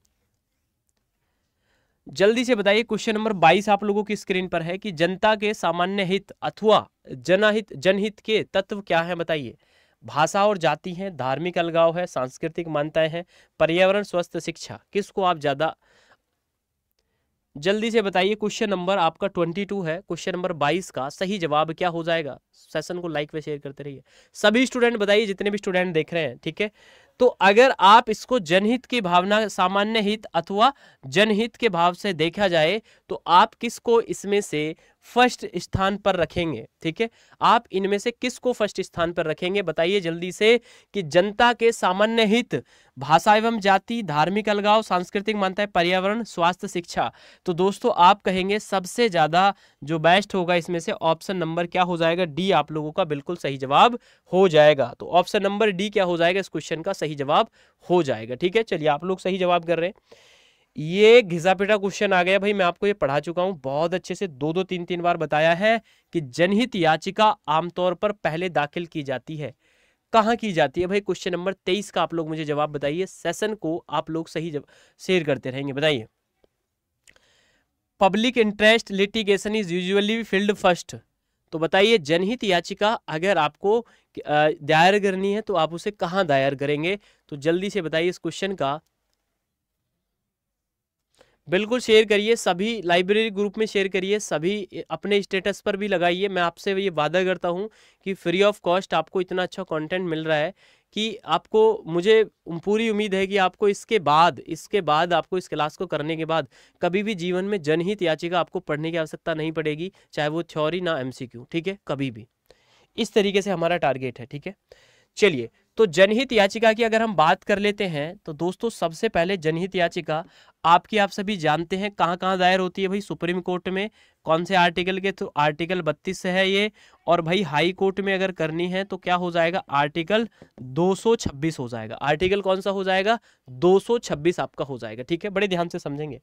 जल्दी से बताइए क्वेश्चन नंबर 22 आप लोगों की स्क्रीन पर है कि जनता के सामान्य हित अथवा जनहित जनहित के तत्व क्या है बताइए भाषा और जाति है धार्मिक अलगाव है सांस्कृतिक मान्यताएं हैं पर्यावरण स्वस्थ शिक्षा किसको आप ज़्यादा जल्दी से बताइए क्वेश्चन नंबर आपका ट्वेंटी टू है क्वेश्चन नंबर बाईस का सही जवाब क्या हो जाएगा सेशन को लाइक व शेयर करते रहिए सभी स्टूडेंट बताइए जितने भी स्टूडेंट देख रहे हैं ठीक है तो अगर आप इसको जनहित की भावना सामान्य हित अथवा जनहित के भाव से देखा जाए तो आप किसको इसमें से फर्स्ट स्थान पर रखेंगे ठीक है आप इनमें से किसको फर्स्ट स्थान पर रखेंगे बताइए जल्दी से कि जनता के सामान्य हित भाषा एवं जाति धार्मिक अलगाव सांस्कृतिक मान्यता पर्यावरण स्वास्थ्य शिक्षा तो दोस्तों आप कहेंगे सबसे ज्यादा जो बेस्ट होगा इसमें से ऑप्शन नंबर क्या हो जाएगा डी आप लोगों का बिल्कुल सही जवाब हो जाएगा तो ऑप्शन नंबर डी क्या हो जाएगा इस क्वेश्चन का सही जवाब हो जाएगा ठीक है चलिए आप लोग सही जवाब कर रहे हैं ये घिसा पिटा क्वेश्चन आ गया भाई मैं आपको ये पढ़ा चुका हूँ बहुत अच्छे से दो दो तीन तीन बार बताया है कि जनहित याचिका आमतौर पर पहले दाखिल की जाती है कहाँ की जाती है भाई क्वेश्चन नंबर तेईस का आप लोग मुझे जवाब बताइए सेशन को आप लोग सही शेयर करते रहेंगे बताइए public interest litigation is usually filed first तो बताइए जनहित याचिका अगर आपको दायर करनी है तो आप उसे कहाँ दायर करेंगे तो जल्दी से बताइए इस क्वेश्चन का बिल्कुल शेयर करिए सभी लाइब्रेरी ग्रुप में शेयर करिए सभी अपने स्टेटस पर भी लगाइए मैं आपसे ये वादा करता हूँ कि फ्री ऑफ कॉस्ट आपको इतना अच्छा कंटेंट मिल रहा है कि आपको मुझे पूरी उम्मीद है कि आपको इसके बाद इसके बाद आपको इस क्लास को करने के बाद कभी भी जीवन में जनहित याचिका आपको पढ़ने की आवश्यकता नहीं पड़ेगी चाहे वो थ्योरी ना एम ठीक है कभी भी इस तरीके से हमारा टारगेट है ठीक है चलिए तो जनहित याचिका की अगर हम बात कर लेते हैं तो दोस्तों सबसे पहले जनहित याचिका आपकी आप सभी जानते हैं कहाँ कहाँ दायर होती है भाई सुप्रीम कोर्ट में कौन से आर्टिकल के थ्रू आर्टिकल बत्तीस से है ये और भाई हाई कोर्ट में अगर करनी है तो क्या हो जाएगा आर्टिकल 226 हो जाएगा आर्टिकल कौन सा हो जाएगा 226 आपका हो जाएगा ठीक है बड़े ध्यान से समझेंगे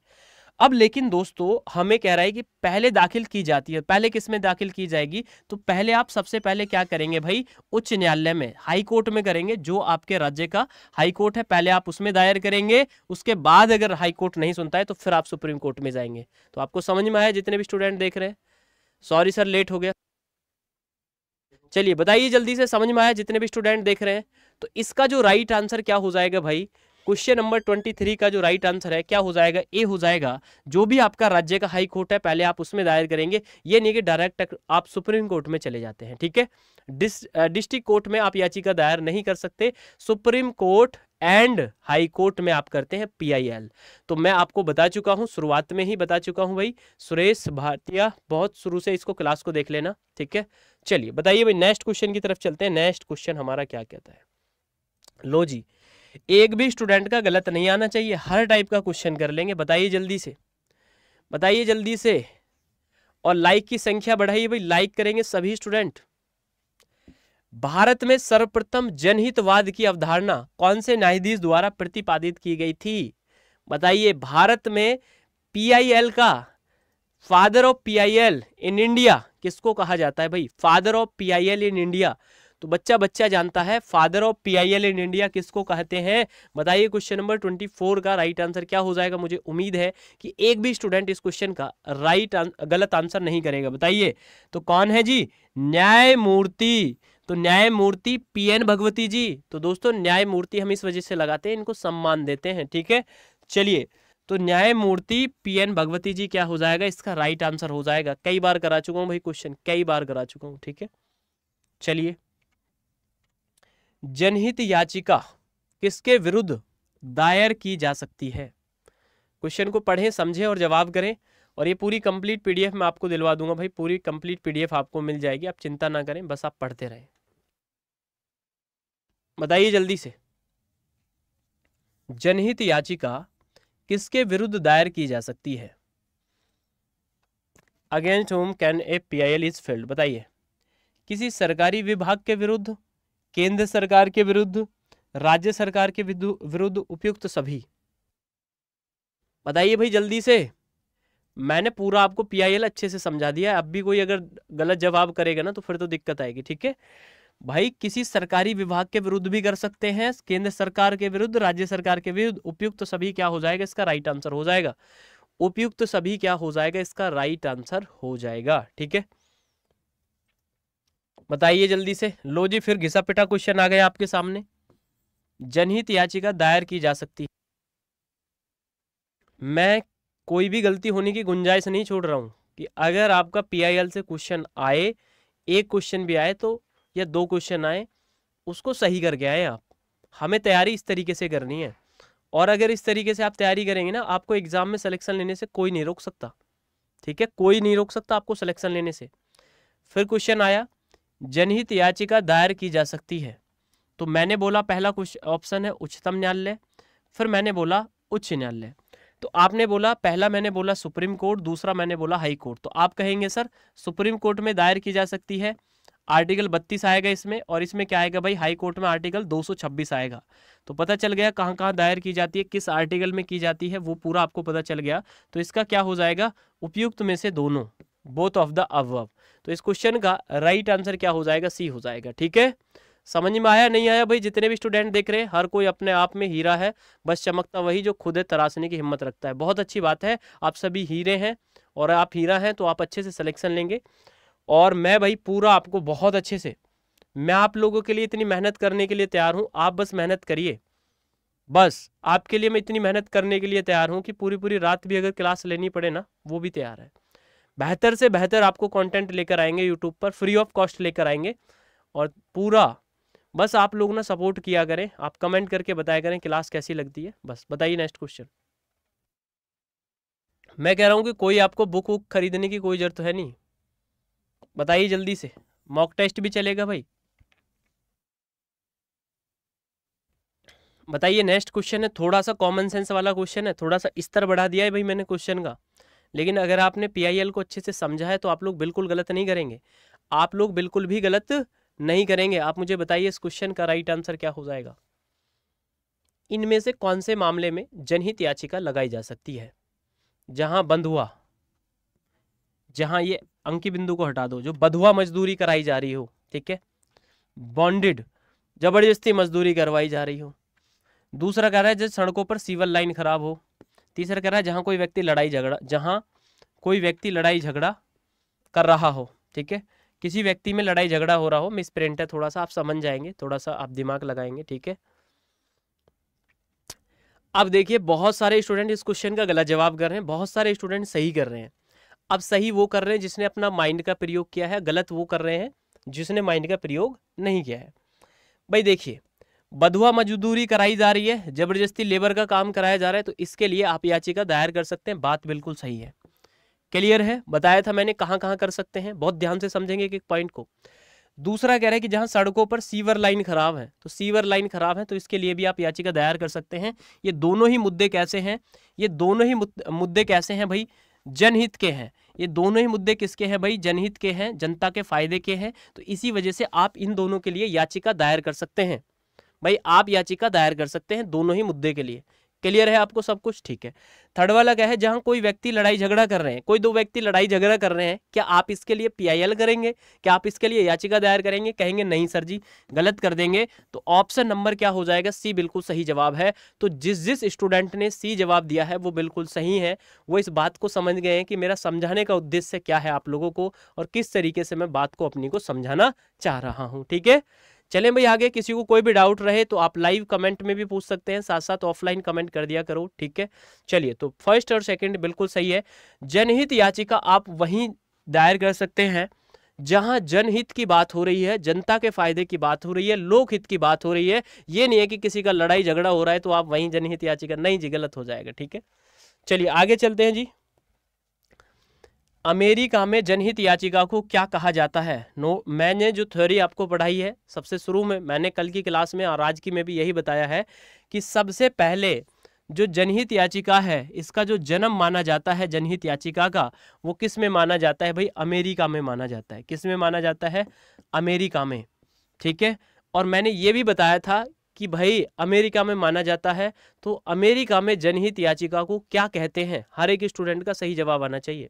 अब लेकिन दोस्तों हमें कह रहा है कि पहले दाखिल की जाती है पहले किस में दाखिल की जाएगी तो पहले आप सबसे पहले क्या करेंगे भाई उच्च न्यायालय में हाई कोर्ट में करेंगे जो आपके राज्य का हाई कोर्ट है पहले आप उसमें दायर करेंगे उसके बाद अगर हाई कोर्ट नहीं सुनता है तो फिर आप सुप्रीम कोर्ट में जाएंगे तो आपको समझ में आया जितने भी स्टूडेंट देख रहे हैं सॉरी सर लेट हो गया चलिए बताइए जल्दी से समझ में आया जितने भी स्टूडेंट देख रहे हैं तो इसका जो राइट आंसर क्या हो जाएगा भाई क्वेश्चन नंबर ट्वेंटी थ्री का जो राइट आंसर है क्या हो जाएगा ए हो जाएगा जो भी आपका राज्य का हाई कोर्ट है पहले आप उसमें दायर करेंगे ये नहीं कि डायरेक्ट आप सुप्रीम कोर्ट में चले जाते हैं ठीक है डिस्ट्रिक्ट कोर्ट में आप याचिका दायर नहीं कर सकते supreme court and high court में आप करते हैं पीआईएल तो मैं आपको बता चुका हूं शुरुआत में ही बता चुका हूं भाई सुरेश भारतीय बहुत शुरू से इसको क्लास को देख लेना ठीक है चलिए बताइए भाई नेक्स्ट क्वेश्चन की तरफ चलते हैं नेक्स्ट क्वेश्चन हमारा क्या कहता है लो जी एक भी स्टूडेंट का गलत नहीं आना चाहिए हर टाइप का क्वेश्चन कर लेंगे बताइए जल्दी से बताइए जल्दी से और लाइक की संख्या बढ़ाइए भाई लाइक करेंगे सभी स्टूडेंट भारत में सर्वप्रथम जनहितवाद की अवधारणा कौन से न्यायाधीश द्वारा प्रतिपादित की गई थी बताइए भारत में पीआईएल का father of PIL in India किसको कहा जाता है भाई father of PIL in India तो बच्चा बच्चा जानता है father of PIL in India किसको कहते हैं बताइए क्वेश्चन नंबर ट्वेंटी फोर का राइट आंसर क्या हो जाएगा मुझे उम्मीद है कि एक भी स्टूडेंट इस क्वेश्चन का राइट गलत आंसर नहीं करेगा बताइए तो कौन है जी न्यायमूर्ति तो न्यायमूर्ति पी एन भगवती जी तो दोस्तों न्यायमूर्ति हम इस वजह से लगाते हैं इनको सम्मान देते हैं ठीक है चलिए तो न्यायमूर्ति पी एन भगवती जी क्या हो जाएगा इसका राइट आंसर हो जाएगा कई बार करा चुका हूँ भाई क्वेश्चन कई बार करा चुका हूँ ठीक है चलिए जनहित याचिका किसके विरुद्ध दायर की जा सकती है क्वेश्चन को पढ़ें समझें और जवाब करें और ये पूरी कंप्लीट पीडीएफ मैं आपको दिलवा दूंगा भाई पूरी कंप्लीट पीडीएफ आपको मिल जाएगी आप चिंता ना करें बस आप पढ़ते रहें बताइए जल्दी से जनहित याचिका किसके विरुद्ध दायर की जा सकती है against whom can a P I L is filed बताइए किसी सरकारी विभाग के विरुद्ध केंद्र सरकार के विरुद्ध राज्य सरकार के विरुद्ध उपयुक्त सभी बताइए भाई जल्दी से मैंने पूरा आपको पीआईएल अच्छे से समझा दिया अब भी कोई अगर गलत जवाब करेगा ना तो फिर तो दिक्कत आएगी ठीक है भाई किसी सरकारी विभाग के विरुद्ध भी कर सकते हैं केंद्र सरकार के विरुद्ध राज्य सरकार के विरुद्ध उपयुक्त सभी क्या हो जाएगा इसका राइट आंसर हो जाएगा उपयुक्त सभी क्या हो जाएगा इसका राइट आंसर हो जाएगा ठीक है बताइए जल्दी से लो जी फिर घिसा पिटा क्वेश्चन आ गया आपके सामने जनहित याचिका दायर की जा सकती मैं कोई भी गलती होने की गुंजाइश नहीं छोड़ रहा हूँ कि अगर आपका पीआईएल से क्वेश्चन आए एक क्वेश्चन भी आए तो या दो क्वेश्चन आए उसको सही करके आए आप हमें तैयारी इस तरीके से करनी है और अगर इस तरीके से आप तैयारी करेंगे ना आपको एग्ज़ाम में सिलेक्शन लेने से कोई नहीं रोक सकता ठीक है कोई नहीं रोक सकता आपको सिलेक्शन लेने से फिर क्वेश्चन आया जनहित याचिका दायर की जा सकती है तो मैंने बोला पहला कुछ ऑप्शन है उच्चतम न्यायालय फिर मैंने बोला उच्च न्यायालय तो आपने बोला पहला मैंने बोला सुप्रीम कोर्ट दूसरा मैंने बोला हाई कोर्ट तो आप कहेंगे सर सुप्रीम कोर्ट में दायर की जा सकती है आर्टिकल बत्तीस आएगा इसमें और इसमें क्या आएगा भाई हाई कोर्ट में आर्टिकल 226 आएगा तो पता चल गया कहां कहाँ दायर की जाती है किस आर्टिकल में की जाती है वो पूरा आपको पता चल गया तो इसका क्या हो जाएगा उपयुक्त में से दोनों बोथ ऑफ द अवव तो इस क्वेश्चन का राइट right आंसर क्या हो जाएगा सी हो जाएगा ठीक है समझ में आया नहीं आया भाई जितने भी स्टूडेंट देख रहे हैं हर कोई अपने आप में हीरा है बस चमकता वही जो खुद तराशने की हिम्मत रखता है बहुत अच्छी बात है आप सभी हीरे हैं और आप हीरा हैं तो आप अच्छे से सिलेक्शन लेंगे और मैं भाई पूरा आपको बहुत अच्छे से मैं आप लोगों के लिए इतनी मेहनत करने के लिए तैयार हूँ आप बस मेहनत करिए बस आपके लिए मैं इतनी मेहनत करने के लिए तैयार हूँ कि पूरी पूरी रात भी अगर क्लास लेनी पड़े ना वो भी तैयार है बेहतर से बेहतर आपको कंटेंट लेकर आएंगे यूट्यूब पर फ्री ऑफ कॉस्ट लेकर आएंगे और पूरा बस आप लोग ना सपोर्ट किया करें आप कमेंट करके बताया करें क्लास कैसी लगती है बस बताइए नेक्स्ट क्वेश्चन मैं कह रहा हूँ कि कोई आपको बुक वुक खरीदने की कोई जरूरत है नहीं बताइए जल्दी से मॉक टेस्ट भी चलेगा भाई बताइए नेक्स्ट क्वेश्चन है थोड़ा सा कॉमन सेंस वाला क्वेश्चन है थोड़ा सा स्तर बढ़ा दिया है भाई मैंने क्वेश्चन का लेकिन अगर आपने पी को अच्छे से समझा है तो आप लोग बिल्कुल गलत नहीं करेंगे आप लोग बिल्कुल भी गलत नहीं करेंगे आप मुझे बताइए इस क्वेश्चन का राइट आंसर क्या हो जाएगा इनमें से कौन से मामले में जनहित याचिका लगाई जा सकती है जहां बंद हुआ जहां ये अंकी बिंदु को हटा दो जो बधुआ मजदूरी कराई जा रही हो ठीक है बॉन्डेड जबरदस्ती मजदूरी करवाई जा रही हो दूसरा कह रहा है जब सड़कों पर सीवर लाइन खराब हो तीसरा कह रहा है जहाँ कोई व्यक्ति लड़ाई झगड़ा जहाँ कोई व्यक्ति लड़ाई झगड़ा कर रहा हो ठीक है किसी व्यक्ति में लड़ाई झगड़ा हो रहा हो मिस प्रिंट है थोड़ा सा आप समझ जाएंगे थोड़ा सा आप दिमाग लगाएंगे ठीक है अब देखिए बहुत सारे स्टूडेंट इस क्वेश्चन का गलत जवाब कर रहे हैं बहुत सारे स्टूडेंट सही कर रहे हैं अब सही वो कर रहे हैं जिसने अपना माइंड का प्रयोग किया है गलत वो कर रहे हैं जिसने माइंड का प्रयोग नहीं किया है भाई देखिए बधुआ मजदूरी कराई जा रही है जबरदस्ती लेबर का काम कराया जा रहा है तो इसके लिए आप याचिका दायर कर सकते हैं बात बिल्कुल सही है क्लियर है बताया था मैंने कहाँ कहाँ कर सकते हैं बहुत ध्यान से समझेंगे एक एक पॉइंट को दूसरा कह रहा है कि जहाँ सड़कों पर सीवर लाइन खराब है तो सीवर लाइन खराब है तो इसके लिए भी आप याचिका दायर कर सकते हैं ये दोनों ही मुद्दे कैसे हैं ये दोनों ही मुद्दे कैसे हैं भाई जनहित के हैं ये दोनों ही मुद्दे किसके हैं भाई जनहित के हैं जनता के फायदे के हैं तो इसी वजह से आप इन दोनों के लिए याचिका दायर कर सकते हैं भाई आप याचिका दायर कर सकते हैं दोनों ही मुद्दे के लिए क्लियर है आपको सब कुछ ठीक है थर्ड वाला क्या है जहां कोई व्यक्ति लड़ाई झगड़ा कर रहे हैं कोई दो व्यक्ति लड़ाई झगड़ा कर रहे हैं क्या आप इसके लिए पीआईएल करेंगे क्या आप इसके लिए याचिका दायर करेंगे कहेंगे नहीं सर जी गलत कर देंगे तो ऑप्शन नंबर क्या हो जाएगा सी बिल्कुल सही जवाब है तो जिस जिस स्टूडेंट ने सी जवाब दिया है वो बिल्कुल सही है वो इस बात को समझ गए हैं कि मेरा समझाने का उद्देश्य क्या है आप लोगों को और किस तरीके से मैं बात को अपनी को समझाना चाह रहा हूँ ठीक है चलें भाई आगे किसी को कोई भी डाउट रहे तो आप लाइव कमेंट में भी पूछ सकते हैं साथ साथ ऑफलाइन कमेंट कर दिया करो ठीक है चलिए तो फर्स्ट और सेकेंड बिल्कुल सही है जनहित याचिका आप वहीं दायर कर सकते हैं जहां जनहित की बात हो रही है जनता के फायदे की बात हो रही है लोकहित की बात हो रही है ये नहीं है कि किसी का लड़ाई झगड़ा हो रहा है तो आप वहीं जनहित याचिका नहीं जी गलत हो जाएगा ठीक है चलिए आगे चलते हैं जी अमेरिका में जनहित याचिका को क्या कहा जाता है नो मैंने जो थ्योरी आपको पढ़ाई है सबसे शुरू में मैंने कल की क्लास में और आज की में भी यही बताया है कि सबसे पहले जो जनहित याचिका है इसका जो जन्म माना जाता है जनहित याचिका का वो किस में माना जाता है भाई अमेरिका में माना जाता है किस में माना जाता है अमेरिका में ठीक है और मैंने ये भी बताया था कि भाई अमेरिका में माना जाता है तो अमेरिका में जनहित याचिका को क्या कहते हैं हर एक स्टूडेंट का सही जवाब आना चाहिए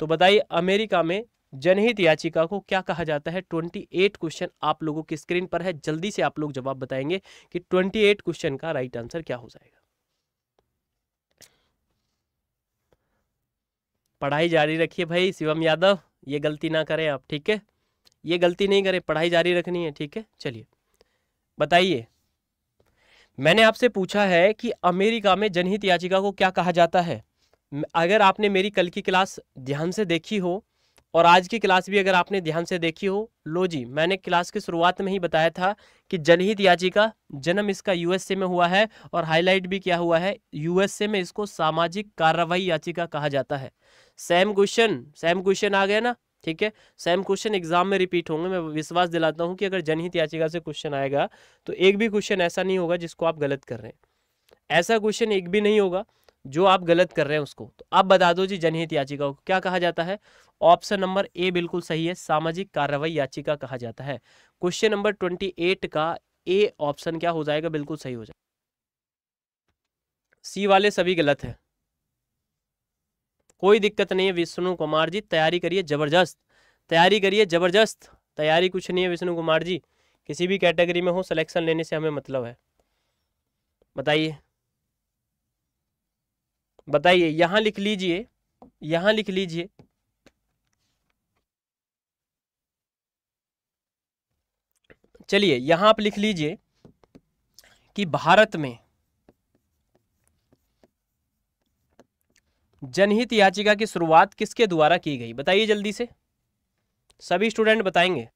तो बताइए अमेरिका में जनहित याचिका को क्या कहा जाता है 28 क्वेश्चन आप लोगों की स्क्रीन पर है जल्दी से आप लोग जवाब बताएंगे कि 28 क्वेश्चन का राइट आंसर क्या हो जाएगा पढ़ाई जारी रखिए भाई शिवम यादव ये गलती ना करें आप ठीक है ये गलती नहीं करें पढ़ाई जारी रखनी है ठीक है चलिए बताइए मैंने आपसे पूछा है कि अमेरिका में जनहित याचिका को क्या कहा जाता है अगर आपने मेरी कल की क्लास ध्यान से देखी हो और आज की क्लास भी अगर आपने ध्यान से देखी हो लो जी मैंने क्लास की शुरुआत में ही बताया था कि जनहित याचिका जन्म इसका यूएसए में हुआ है और हाईलाइट भी क्या हुआ है यूएसए में इसको सामाजिक कार्रवाई याचिका कहा जाता है सेम क्वेश्चन सेम क्वेश्चन आ गया ना ठीक है सेम क्वेश्चन एग्जाम में रिपीट होंगे मैं विश्वास दिलाता हूँ कि अगर जनहित याचिका से क्वेश्चन आएगा तो एक भी क्वेश्चन ऐसा नहीं होगा जिसको आप गलत कर रहे हैं ऐसा क्वेश्चन एक भी नहीं होगा जो आप गलत कर रहे हैं उसको तो आप बता दो जी जनहित याचिका को क्या कहा जाता है ऑप्शन नंबर ए बिल्कुल सही है सामाजिक कार्रवाई याचिका कहा जाता है क्वेश्चन नंबर ट्वेंटी एट का ए ऑप्शन क्या हो जाएगा बिल्कुल सही हो जाएगा सी वाले सभी गलत है कोई दिक्कत नहीं है विष्णु कुमार जी तैयारी करिए जबरदस्त तैयारी करिए जबरदस्त तैयारी कुछ नहीं है विष्णु कुमार जी किसी भी कैटेगरी में हो सिलेक्शन लेने से हमें मतलब है बताइए बताइए यहां लिख लीजिए यहां लिख लीजिए चलिए यहां आप लिख लीजिए कि भारत में जनहित याचिका की शुरुआत किसके द्वारा की गई बताइए जल्दी से सभी स्टूडेंट बताएंगे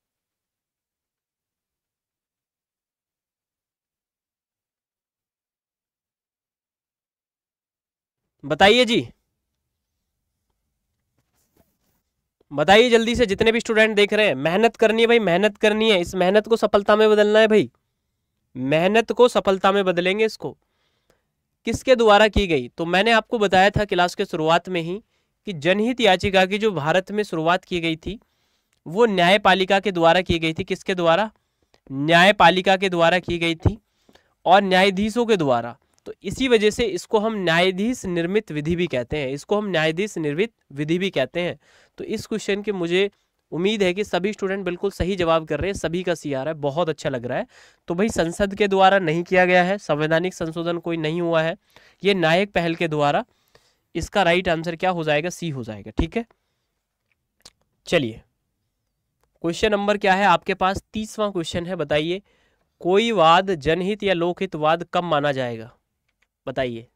बताइए जी बताइए जल्दी से जितने भी स्टूडेंट देख रहे हैं मेहनत करनी है भाई मेहनत करनी है इस मेहनत को सफलता में बदलना है भाई मेहनत को सफलता में बदलेंगे इसको किसके द्वारा की गई तो मैंने आपको बताया था क्लास के शुरुआत में ही कि जनहित याचिका की जो भारत में शुरुआत की गई थी वो न्यायपालिका के द्वारा की गई थी किसके द्वारा न्यायपालिका के द्वारा की गई थी और न्यायाधीशों के द्वारा तो इसी वजह से इसको हम न्यायाधीश निर्मित विधि भी कहते हैं इसको हम न्यायाधीश निर्मित विधि भी कहते हैं तो इस क्वेश्चन के मुझे उम्मीद है कि सभी स्टूडेंट बिल्कुल सही जवाब कर रहे हैं सभी का सी आ रहा है बहुत अच्छा लग रहा है तो भाई संसद के द्वारा नहीं किया गया है संवैधानिक संशोधन कोई नहीं हुआ है ये न्यायिक पहल के द्वारा इसका राइट आंसर क्या हो जाएगा सी हो जाएगा ठीक है चलिए क्वेश्चन नंबर क्या है आपके पास तीसवा क्वेश्चन है बताइए कोई वाद जनहित या लोकहित वाद कब माना जाएगा बताइए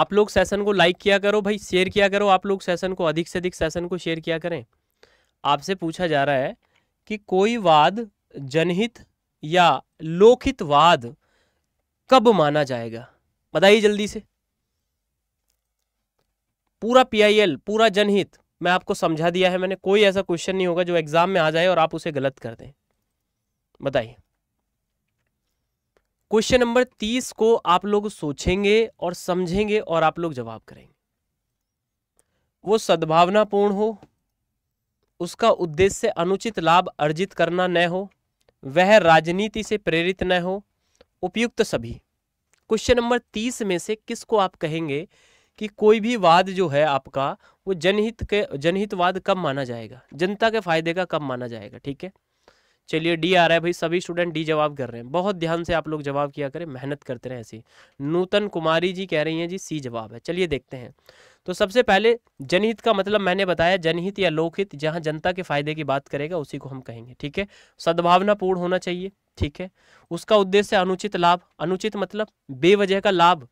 आप लोग सेशन को लाइक किया करो भाई शेयर किया करो आप लोग सेशन को अधिक से अधिक सेशन को शेयर किया करें आपसे पूछा जा रहा है कि कोई वाद जनहित या लोकहित वाद कब माना जाएगा बताइए जल्दी से पूरा पीआईएल पूरा जनहित मैं आपको समझा दिया है मैंने कोई ऐसा क्वेश्चन नहीं होगा जो एग्जाम में आ जाए और आप उसे गलत कर दें बताइए क्वेश्चन नंबर तीस को आप लोग सोचेंगे और समझेंगे और आप लोग जवाब करेंगे वो सद्भावनापूर्ण हो उसका उद्देश्य अनुचित लाभ अर्जित करना न हो वह राजनीति से प्रेरित न हो उपयुक्त सभी क्वेश्चन नंबर तीस में से किसको आप कहेंगे कि कोई भी वाद जो है आपका वो जनहित के जनहितवाद कब माना जाएगा जनता के फायदे का कब माना जाएगा ठीक है चलिए डी आ रहा है भाई सभी स्टूडेंट डी जवाब कर रहे हैं बहुत ध्यान से आप लोग जवाब किया करें मेहनत करते रहे ऐसे नूतन कुमारी जी कह रही हैं जी सी जवाब है चलिए देखते हैं तो सबसे पहले जनहित का मतलब मैंने बताया जनहित या लोकहित जहां जनता के फायदे की बात करेगा उसी को हम कहेंगे ठीक है सद्भावना पूर्ण होना चाहिए ठीक है उसका उद्देश्य अनुचित लाभ अनुचित मतलब बेवजह का लाभ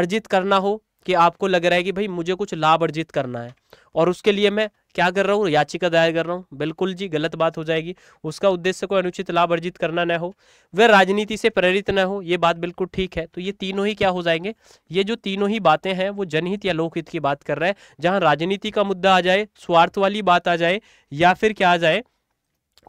अर्जित करना हो कि आपको लग रहा है कि भाई मुझे कुछ लाभ अर्जित करना है और उसके लिए मैं क्या कर रहा हूँ याचिका दायर कर रहा हूँ बिल्कुल जी गलत बात हो जाएगी उसका उद्देश्य कोई अनुचित लाभ अर्जित करना न हो वह राजनीति से प्रेरित न हो ये बात बिल्कुल ठीक है तो ये तीनों ही क्या हो जाएंगे ये जो तीनों ही बातें हैं वो जनहित या लोकहित की बात कर रहा है जहाँ राजनीति का मुद्दा आ जाए स्वार्थ वाली बात आ जाए या फिर क्या आ जाए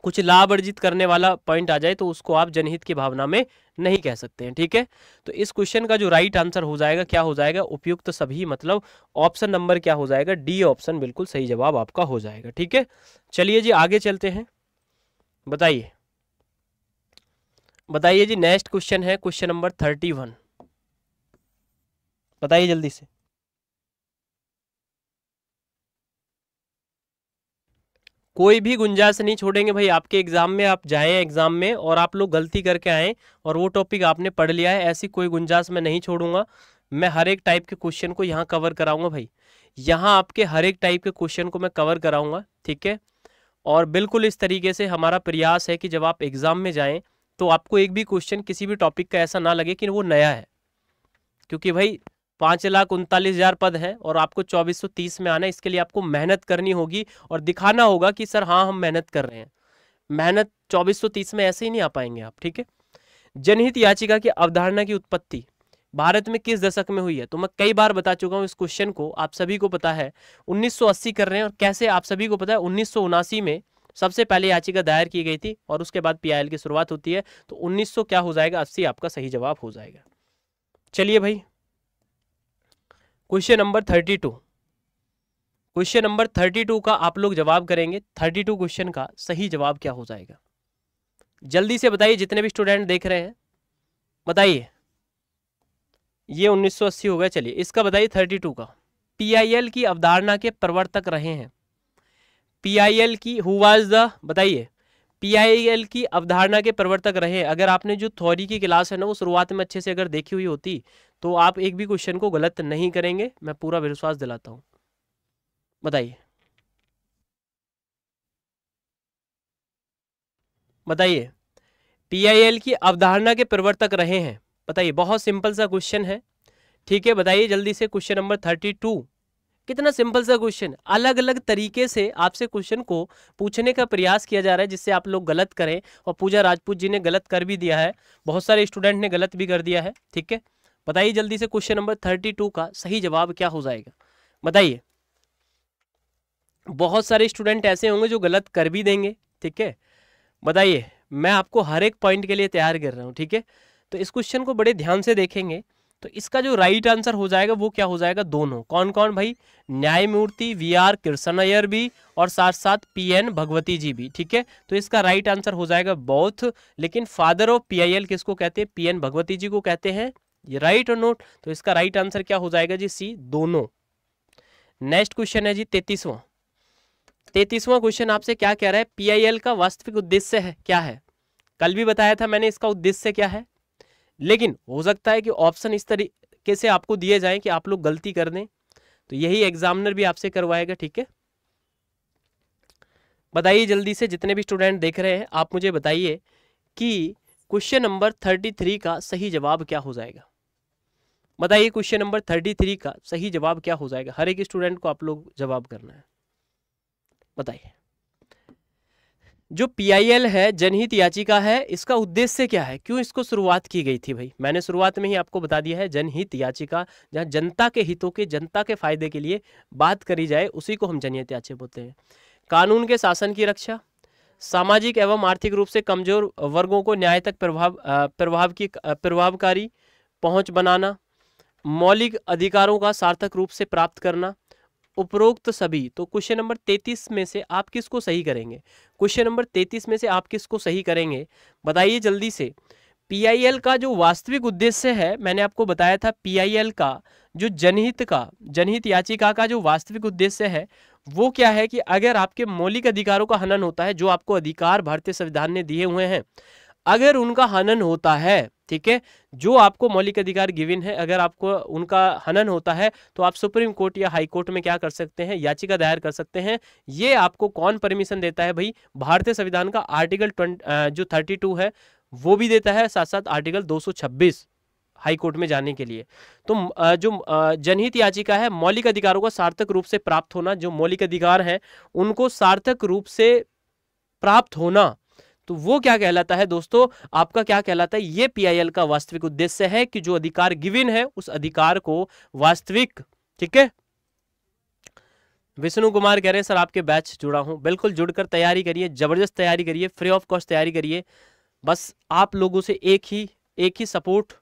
कुछ लाभ अर्जित करने वाला पॉइंट आ जाए तो उसको आप जनहित की भावना में नहीं कह सकते हैं ठीक है तो इस क्वेश्चन का जो राइट आंसर हो जाएगा क्या हो जाएगा उपयुक्त तो सभी मतलब ऑप्शन नंबर क्या हो जाएगा डी ऑप्शन बिल्कुल सही जवाब आपका हो जाएगा ठीक है चलिए जी आगे चलते हैं बताइए बताइए जी नेक्स्ट क्वेश्चन है क्वेश्चन नंबर थर्टी वन बताइए जल्दी से कोई भी गुंजाइश नहीं छोड़ेंगे भाई आपके एग्ज़ाम में आप जाएं एग्ज़ाम में और आप लोग गलती करके आएँ और वो टॉपिक आपने पढ़ लिया है ऐसी कोई गुंजाइश मैं नहीं छोड़ूंगा मैं हर एक टाइप के क्वेश्चन को यहाँ कवर कराऊंगा भाई यहाँ आपके हर एक टाइप के क्वेश्चन को मैं कवर कराऊंगा ठीक है और बिल्कुल इस तरीके से हमारा प्रयास है कि जब आप एग्ज़ाम में जाएँ तो आपको एक भी क्वेश्चन किसी भी टॉपिक का ऐसा ना लगे कि वो नया है क्योंकि भाई पाँच लाख उनतालीस हज़ार पद हैं और आपको चौबीस सौ तीस में आना इसके लिए आपको मेहनत करनी होगी और दिखाना होगा कि सर हाँ हम मेहनत कर रहे हैं मेहनत चौबीस सौ तीस में ऐसे ही नहीं आ पाएंगे आप ठीक है जनहित याचिका की अवधारणा की उत्पत्ति भारत में किस दशक में हुई है तो मैं कई बार बता चुका हूँ इस क्वेश्चन को आप सभी को पता है उन्नीस कर रहे हैं और कैसे आप सभी को पता है उन्नीस में सबसे पहले याचिका दायर की गई थी और उसके बाद पी की शुरुआत होती है तो उन्नीस क्या हो जाएगा अस्सी आपका सही जवाब हो जाएगा चलिए भाई question number thirty two question number thirty two का आप लोग जवाब करेंगे थर्टी टू क्वेश्चन का सही जवाब क्या हो जाएगा जल्दी से बताइए जितने भी स्टूडेंट देख रहे हैं बताइए ये 1980 हो गया चलिए इसका बताइए 32 का एल की अवधारणा के प्रवर्तक रहे हैं एल की हु वाज द बताइए पीआईएल की अवधारणा के प्रवर्तक रहे अगर आपने जो थ्योरी की क्लास है ना वो शुरुआत में अच्छे से अगर देखी हुई होती तो आप एक भी क्वेश्चन को गलत नहीं करेंगे मैं पूरा विश्वास दिलाता हूँ बताइए बताइए पीआईएल की अवधारणा के प्रवर्तक रहे हैं बताइए बहुत सिंपल सा क्वेश्चन है ठीक है बताइए जल्दी से क्वेश्चन नंबर थर्टी टू कितना सिंपल सा क्वेश्चन अलग अलग तरीके से आपसे क्वेश्चन को पूछने का प्रयास किया जा रहा है जिससे आप लोग गलत करें और पूजा राजपूत जी ने गलत कर भी दिया है बहुत सारे स्टूडेंट ने गलत भी कर दिया है ठीक है बताइए जल्दी से क्वेश्चन नंबर थर्टी टू का सही जवाब क्या हो जाएगा बताइए बहुत सारे स्टूडेंट ऐसे होंगे जो गलत कर भी देंगे ठीक है बताइए मैं आपको हर एक पॉइंट के लिए तैयार कर रहा हूँ ठीक है तो इस क्वेश्चन को बड़े ध्यान से देखेंगे तो इसका जो राइट आंसर हो जाएगा वो क्या हो जाएगा दोनों कौन कौन भाई न्यायमूर्ति वी आर कृष्ण अयर भी और साथ साथ पी एन भगवती जी भी ठीक है तो इसका राइट आंसर हो जाएगा बौथ लेकिन father of P I L किसको कहते हैं पी एन भगवती जी को कहते हैं ये राइट और नोट तो इसका राइट आंसर क्या हो जाएगा जी सी दोनों नेक्स्ट क्वेश्चन है जी तेतीसवा तेतीसवा क्वेश्चन आपसे क्या कह रहा है पी आई एल का वास्तविक उद्देश्य है क्या है कल भी बताया था मैंने इसका उद्देश्य क्या है लेकिन हो सकता है कि ऑप्शन इस तरीके से आपको दिए जाएं कि आप लोग गलती कर दें तो यही एग्जामिनर भी आपसे करवाएगा ठीक है बताइए जल्दी से जितने भी स्टूडेंट देख रहे हैं आप मुझे बताइए कि क्वेश्चन नंबर थर्टी थ्री का सही जवाब क्या हो जाएगा बताइए क्वेश्चन नंबर थर्टी थ्री का सही जवाब क्या हो जाएगा हर एक स्टूडेंट को आप लोग जवाब करना है बताइए जो पीआईएल है जनहित याचिका है इसका उद्देश्य क्या है क्यों इसको शुरुआत की गई थी भाई मैंने शुरुआत में ही आपको बता दिया है जनहित याचिका जहां जनता के हितों के जनता के फायदे के लिए बात करी जाए उसी को हम जनहित याचिका बोलते हैं कानून के शासन की रक्षा सामाजिक एवं आर्थिक रूप से कमजोर वर्गों को न्याय तक प्रभाव प्रभाव की प्रभावकारी पहुँच बनाना मौलिक अधिकारों का सार्थक रूप से प्राप्त करना उपरोक्त सभी तो क्वेश्चन नंबर तैतीस में से आप किसको सही करेंगे क्वेश्चन नंबर तैतीस में से आप किसको सही करेंगे बताइए जल्दी से पी का जो वास्तविक उद्देश्य है मैंने आपको बताया था पी का जो जनहित का जनहित याचिका का जो वास्तविक उद्देश्य है वो क्या है कि अगर आपके मौलिक अधिकारों का हनन होता है जो आपको अधिकार भारतीय संविधान ने दिए हुए हैं अगर उनका हनन होता है ठीक है जो आपको मौलिक अधिकार गिविन है अगर आपको उनका हनन होता है तो आप सुप्रीम कोर्ट या हाई कोर्ट में क्या कर सकते हैं याचिका दायर कर सकते हैं ये आपको कौन परमिशन देता है भाई भारतीय संविधान का आर्टिकल जो 32 है वो भी देता है साथ साथ आर्टिकल 226 हाई कोर्ट में जाने के लिए तो जो जनहित याचिका है मौलिक अधिकारों का सार्थक रूप से प्राप्त होना जो मौलिक अधिकार है उनको सार्थक रूप से प्राप्त होना तो वो क्या कहलाता है दोस्तों आपका क्या कहलाता है ये पीआईएल का वास्तविक उद्देश्य है कि जो अधिकार गिविन है उस अधिकार को वास्तविक ठीक है विष्णु कुमार कह रहे हैं सर आपके बैच जुड़ा हूं बिल्कुल जुड़कर तैयारी करिए जबरदस्त तैयारी करिए फ्री ऑफ कॉस्ट तैयारी करिए बस आप लोगों से एक ही एक ही सपोर्ट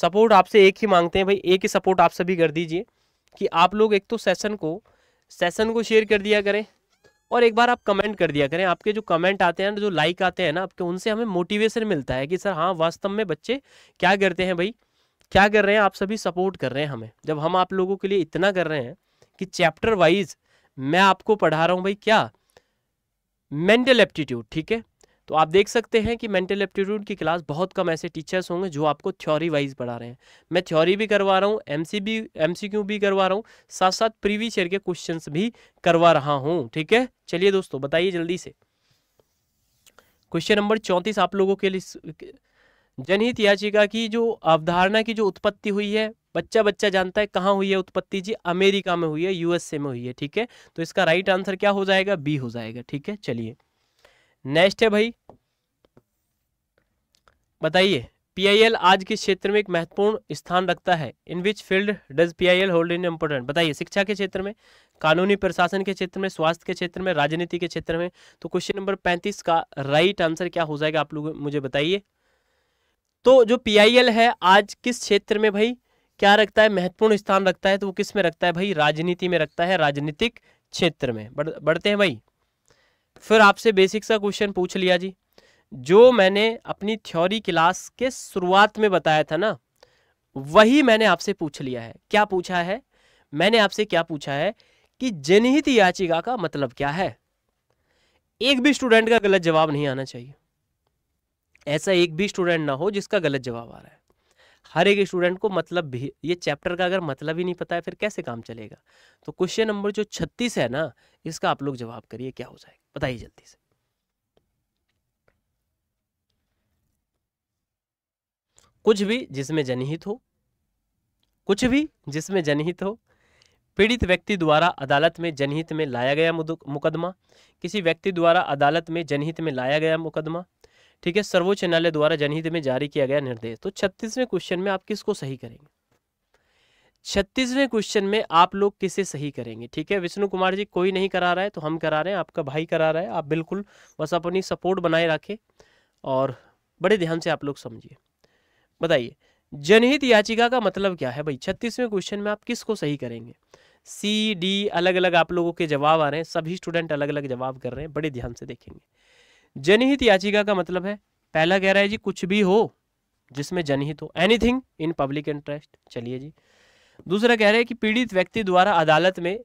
सपोर्ट आपसे एक ही मांगते हैं भाई एक ही सपोर्ट आप सभी कर दीजिए कि आप लोग एक तो सेशन को सेशन को शेयर कर दिया करें और एक बार आप कमेंट कर दिया करें आपके जो कमेंट आते हैं जो लाइक आते हैं ना आपके उनसे हमें मोटिवेशन मिलता है कि सर हाँ वास्तव में बच्चे क्या करते हैं भाई क्या कर रहे हैं आप सभी सपोर्ट कर रहे हैं हमें जब हम आप लोगों के लिए इतना कर रहे हैं कि चैप्टर वाइज मैं आपको पढ़ा रहा हूँ भाई क्या मेंटल एप्टीट्यूड ठीक है तो आप देख सकते हैं कि मेंटल एप्टीट्यूड की क्लास बहुत कम ऐसे टीचर्स होंगे जो आपको थ्योरी वाइज पढ़ा रहे हैं मैं थ्योरी भी करवा रहा हूँ एम सी भी एम सी क्यू भी करवा रहा हूँ साथ साथ प्रीवियस ईयर के क्वेश्चन भी करवा रहा हूँ ठीक है चलिए दोस्तों बताइए जल्दी से क्वेश्चन नंबर चौंतीस आप लोगों के लिए जनहित याचिका की जो अवधारणा की जो उत्पत्ति हुई है बच्चा बच्चा जानता है कहाँ हुई है उत्पत्ति जी अमेरिका में हुई है यूएसए में हुई है ठीक है तो इसका राइट आंसर क्या हो जाएगा बी हो जाएगा ठीक है चलिए नेक्स्ट है भाई बताइए पीआईएल आज किस क्षेत्र में एक महत्वपूर्ण स्थान रखता है in which field does PIL hold in important बताइए शिक्षा के क्षेत्र में कानूनी प्रशासन के क्षेत्र में स्वास्थ्य के क्षेत्र में राजनीति के क्षेत्र में तो क्वेश्चन नंबर पैंतीस का राइट आंसर क्या हो जाएगा आप लोग मुझे बताइए तो जो पी है आज किस क्षेत्र में भाई क्या रखता है महत्वपूर्ण स्थान रखता है तो वो किस में रखता है भाई राजनीति में रखता है राजनीतिक क्षेत्र में बढ़ बढ़ते हैं भाई फिर आपसे बेसिक सा क्वेश्चन पूछ लिया जी जो मैंने अपनी थ्योरी क्लास के शुरुआत में बताया था ना वही मैंने आपसे पूछ लिया है क्या पूछा है मैंने आपसे क्या पूछा है कि जनहित याचिका का मतलब क्या है एक भी स्टूडेंट का गलत जवाब नहीं आना चाहिए ऐसा एक भी स्टूडेंट ना हो जिसका गलत जवाब आ रहा है हर एक स्टूडेंट को मतलब भी ये चैप्टर का अगर मतलब ही नहीं पता है फिर कैसे काम चलेगा तो क्वेश्चन नंबर जो छत्तीस है ना इसका आप लोग जवाब करिए क्या हो जाएगा बताइए जल्दी से कुछ भी जिसमें जनहित हो कुछ भी जिसमें जनहित हो पीड़ित व्यक्ति द्वारा अदालत में जनहित में लाया गया मुकदमा किसी व्यक्ति द्वारा अदालत में जनहित में लाया गया मुकदमा ठीक है सर्वोच्च न्यायालय द्वारा जनहित में जारी किया गया निर्देश तो छत्तीसवें क्वेश्चन में आप किसको सही करेंगे छत्तीसवें क्वेश्चन में आप लोग किसे सही करेंगे ठीक है विष्णु कुमार जी कोई नहीं करा रहा है तो हम करा रहे हैं आपका भाई करा रहा है आप बिल्कुल बस अपनी सपोर्ट बनाए रखें और बड़े ध्यान से आप लोग समझिए बताइए जनहित याचिका का मतलब क्या है भाई छत्तीसवें क्वेश्चन में आप किसको सही करेंगे सी डी अलग अलग आप लोगों के जवाब आ रहे हैं सभी स्टूडेंट अलग अलग जवाब कर रहे हैं बड़े ध्यान से देखेंगे जनहित याचिका का मतलब है पहला कह रहा है जी कुछ भी हो जिसमें जनहित हो एनीथिंग इन पब्लिक इंटरेस्ट चलिए जी दूसरा कह रहे हैं कि पीड़ित व्यक्ति द्वारा अदालत में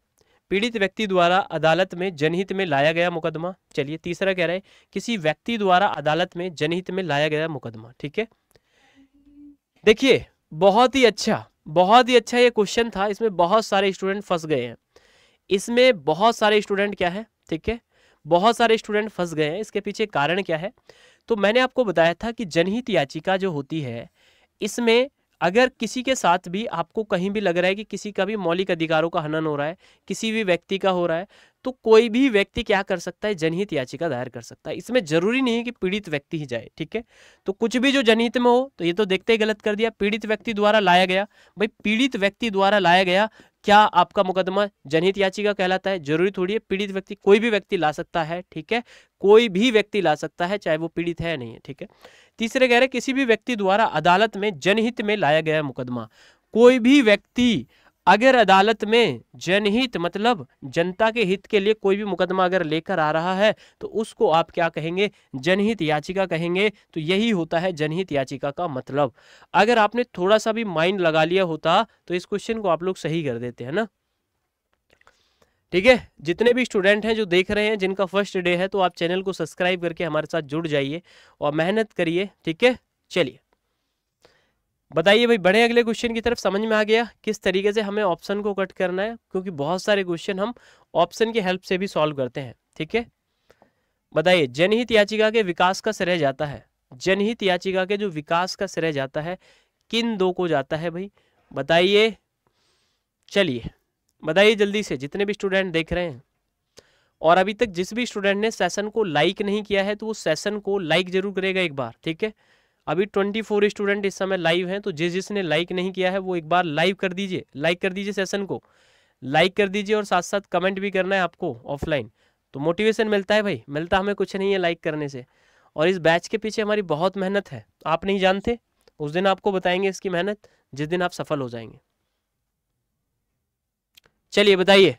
पीड़ित व्यक्ति द्वारा अदालत में जनहित में लाया गया मुकदमा चलिए तीसरा कह रहे हैं किसी व्यक्ति द्वारा अदालत में जनहित में लाया गया मुकदमा ठीक है देखिए बहुत ही अच्छा बहुत ही अच्छा ये क्वेश्चन था इसमें बहुत सारे स्टूडेंट फंस गए हैं इसमें बहुत सारे स्टूडेंट क्या है ठीक है बहुत सारे स्टूडेंट फंस गए हैं इसके पीछे कारण क्या है तो मैंने आपको बताया था कि जनहित याचिका जो होती है इसमें अगर किसी के साथ भी आपको कहीं भी लग रहा है कि किसी का भी मौलिक अधिकारों का हनन हो रहा है किसी भी व्यक्ति का हो रहा है तो कोई भी व्यक्ति क्या कर सकता है जनहित याचिका दायर कर सकता है इसमें जरूरी नहीं है कि पीड़ित व्यक्ति ही जाए ठीक है तो कुछ भी जो जनहित में हो तो ये तो देखते ही गलत कर दिया पीड़ित व्यक्ति द्वारा लाया गया भाई पीड़ित व्यक्ति द्वारा लाया गया क्या आपका मुकदमा जनहित याचिका कहलाता है जरूरी थोड़ी है पीड़ित व्यक्ति कोई भी व्यक्ति ला सकता है ठीक है कोई भी व्यक्ति ला सकता है चाहे वो पीड़ित है या नहीं है ठीक है तीसरे कह रहे किसी भी व्यक्ति द्वारा अदालत में जनहित में लाया गया मुकदमा कोई भी व्यक्ति अगर अदालत में जनहित मतलब जनता के हित के लिए कोई भी मुकदमा अगर लेकर आ रहा है तो उसको आप क्या कहेंगे जनहित याचिका कहेंगे तो यही होता है जनहित याचिका का मतलब अगर आपने थोड़ा सा भी माइंड लगा लिया होता तो इस क्वेश्चन को आप लोग सही कर देते हैं ना ठीक है जितने भी स्टूडेंट हैं जो देख रहे हैं जिनका फर्स्ट डे है तो आप चैनल को सब्सक्राइब करके हमारे साथ जुड़ जाइए और मेहनत करिए ठीक है चलिए बताइए भाई बड़े अगले क्वेश्चन की तरफ समझ में आ गया किस तरीके से हमें ऑप्शन को कट करना है क्योंकि बहुत सारे क्वेश्चन हम ऑप्शन की हेल्प से भी सॉल्व करते हैं ठीक है बताइए जनहित याचिका के विकास का श्रेय जाता है जनहित याचिका के जो विकास का श्रेय जाता है किन दो को जाता है भाई बताइए चलिए बताइए जल्दी से जितने भी स्टूडेंट देख रहे हैं और अभी तक जिस भी स्टूडेंट ने सेशन को लाइक नहीं किया है तो वो सेशन को लाइक जरूर करेगा एक बार ठीक है अभी ट्वेंटी फोर स्टूडेंट इस समय लाइव हैं तो जिस जिसने लाइक नहीं किया है वो एक बार लाइव कर दीजिए लाइक कर दीजिए सेशन को लाइक कर दीजिए और साथ साथ कमेंट भी करना है आपको ऑफलाइन तो मोटिवेशन मिलता है भाई मिलता हमें कुछ नहीं है लाइक करने से और इस बैच के पीछे हमारी बहुत मेहनत है तो आप नहीं जानते उस दिन आपको बताएंगे इसकी मेहनत जिस दिन आप सफल हो जाएंगे चलिए बताइए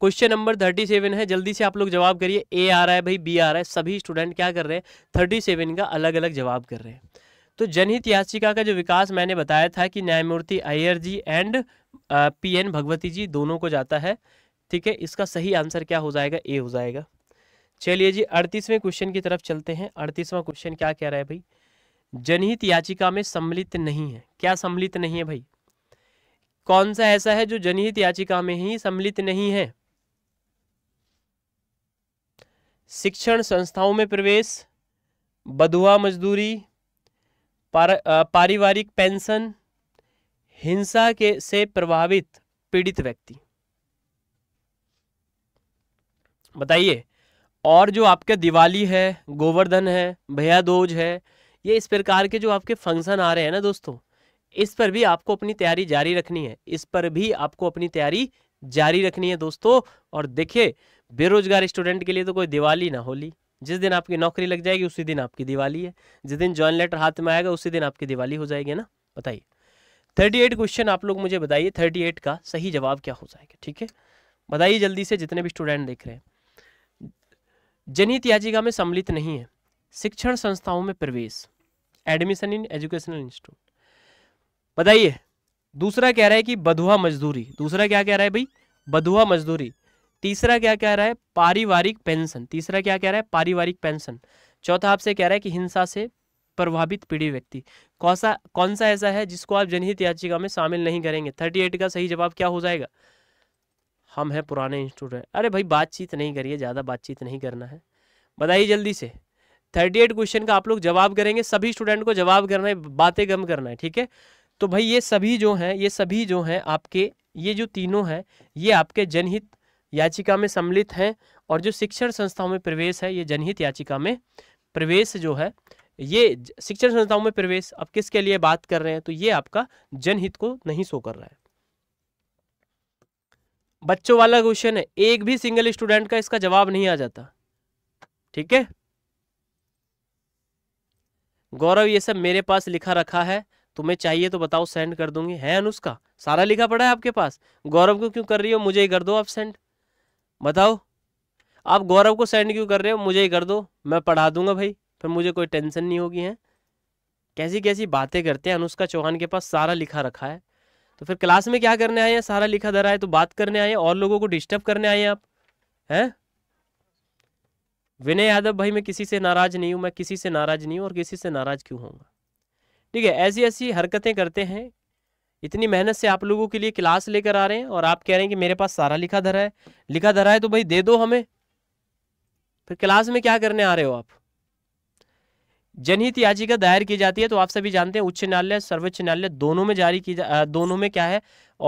क्वेश्चन नंबर थर्टी सेवन है जल्दी से आप लोग जवाब करिए ए आ रहा है भाई बी आ रहा है सभी स्टूडेंट क्या कर रहे हैं थर्टी सेवन का अलग अलग जवाब कर रहे हैं तो जनहित याचिका का जो विकास मैंने बताया था कि न्यायमूर्ति Iyer ji and P N Bhagwati ji दोनों को जाता है ठीक है इसका सही आंसर क्या हो जाएगा ए हो जाएगा चलिए जी अड़तीसवें क्वेश्चन की तरफ चलते हैं अड़तीसवां क्वेश्चन क्या कह रहा है भाई जनहित याचिका में सम्मिलित नहीं है क्या सम्मिलित नहीं है भाई कौन सा ऐसा है जो जनहित याचिका में ही सम्मिलित नहीं है शिक्षण संस्थाओं में प्रवेश बधुआ मजदूरी पार, पारिवारिक पेंशन हिंसा के से प्रभावित पीड़ित व्यक्ति बताइए और जो आपके दिवाली है गोवर्धन है भैया दोज है ये इस प्रकार के जो आपके फंक्शन आ रहे हैं ना दोस्तों इस पर भी आपको अपनी तैयारी जारी रखनी है इस पर भी आपको अपनी तैयारी जारी रखनी है दोस्तों और देखिए बेरोजगार स्टूडेंट के लिए तो कोई दिवाली ना होली जिस दिन आपकी नौकरी लग जाएगी उसी दिन आपकी दिवाली है जिस दिन ज्वाइन लेटर हाथ में आएगा उसी दिन आपकी दिवाली हो जाएगी ना बताइए थर्टी एट क्वेश्चन आप लोग मुझे बताइए थर्टी एट का सही जवाब क्या हो जाएगा ठीक है बताइए जल्दी से जितने भी स्टूडेंट देख रहे हैं जनहित याचिका में सम्मिलित नहीं है शिक्षण संस्थाओं में प्रवेश एडमिशन इन एजुकेशनल इंस्टीट्यूट बताइए दूसरा कह रहा है कि बधुआ मजदूरी दूसरा क्या कह रहा है भाई बधुआ मजदूरी तीसरा क्या कह रहा है पारिवारिक पेंशन तीसरा क्या कह रहा है पारिवारिक पेंशन चौथा आपसे कह रहा है कि हिंसा से प्रभावित पीड़ित व्यक्ति कौन सा कौन सा ऐसा है जिसको आप जनहित याचिका में शामिल नहीं करेंगे थर्टी एट का सही जवाब क्या हो जाएगा हम हैं पुराने स्टूडेंट अरे भाई बातचीत नहीं करिए ज़्यादा बातचीत नहीं करना है बताइए जल्दी से थर्टी एट क्वेश्चन का आप लोग जवाब करेंगे सभी स्टूडेंट को जवाब करना है बातें कम करना है ठीक है तो भाई ये सभी जो हैं ये सभी जो हैं आपके ये जो तीनों हैं ये आपके जनहित याचिका में सम्मिलित हैं और जो शिक्षण संस्थाओं में प्रवेश है ये जनहित याचिका में प्रवेश जो है ये शिक्षण संस्थाओं में प्रवेश अब किसके लिए बात कर रहे हैं तो ये आपका जनहित को नहीं शो कर रहा है बच्चों वाला क्वेश्चन है एक भी सिंगल स्टूडेंट का इसका जवाब नहीं आ जाता ठीक है गौरव ये सब मेरे पास लिखा रखा है तुम्हें चाहिए तो बताओ सेंड कर दूंगी है अनुष्का सारा लिखा पड़ा है आपके पास गौरव को क्यों कर रही हो मुझे ही कर दो आप सेंड बताओ आप गौरव को सेंड क्यों कर रहे हो मुझे ही कर दो मैं पढ़ा दूंगा भाई फिर मुझे कोई टेंशन नहीं होगी है कैसी कैसी बातें करते हैं अनुष्का चौहान के पास सारा लिखा रखा है तो फिर क्लास में क्या करने आए हैं सारा लिखा धरा है तो बात करने आए हैं और लोगों को डिस्टर्ब करने आए हैं आप हैं विनय यादव भाई मैं किसी से नाराज नहीं हूँ मैं किसी से नाराज नहीं हूँ और किसी से नाराज क्यों होऊंगा ठीक है ऐसी ऐसी हरकतें करते हैं इतनी मेहनत से आप लोगों के लिए क्लास लेकर आ रहे हैं और आप कह रहे हैं कि मेरे पास सारा लिखा धरा है लिखा धरा है तो भाई दे दो हमें फिर क्लास में क्या करने आ रहे हो आप जनहित याचिका दायर की जाती है तो आप सभी जानते हैं उच्च न्यायालय सर्वोच्च न्यायालय दोनों में जारी की जा दोनों में क्या है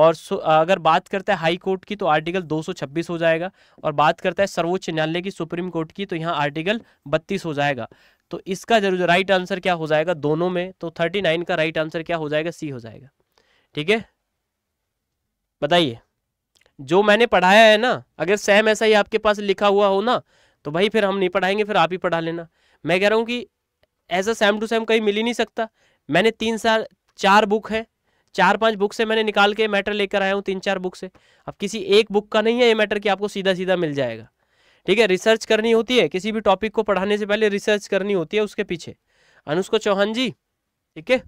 और अगर बात करते हैं हाई कोर्ट की तो आर्टिकल 226 हो जाएगा और बात करता है सर्वोच्च न्यायालय की सुप्रीम कोर्ट की तो यहाँ आर्टिकल 32 हो जाएगा तो इसका जरूर राइट आंसर क्या हो जाएगा दोनों में तो 39 का राइट आंसर क्या हो जाएगा सी हो जाएगा ठीक है बताइए जो मैंने पढ़ाया है ना अगर सेम ऐसा ही आपके पास लिखा हुआ हो ना तो भाई फिर हम नहीं पढ़ाएंगे फिर आप ही पढ़ा लेना मैं कह रहा हूँ कि ऐसा सेम टू सेम कहीं मिल ही नहीं सकता मैंने तीन साल चार बुक है चार पांच बुक से मैंने निकाल के मैटर लेकर आया हूँ तीन चार बुक से अब किसी एक बुक का नहीं है ये मैटर कि आपको सीधा सीधा मिल जाएगा ठीक है रिसर्च करनी होती है किसी भी टॉपिक को पढ़ाने से पहले रिसर्च करनी होती है उसके पीछे अनुष्को चौहान जी ठीक है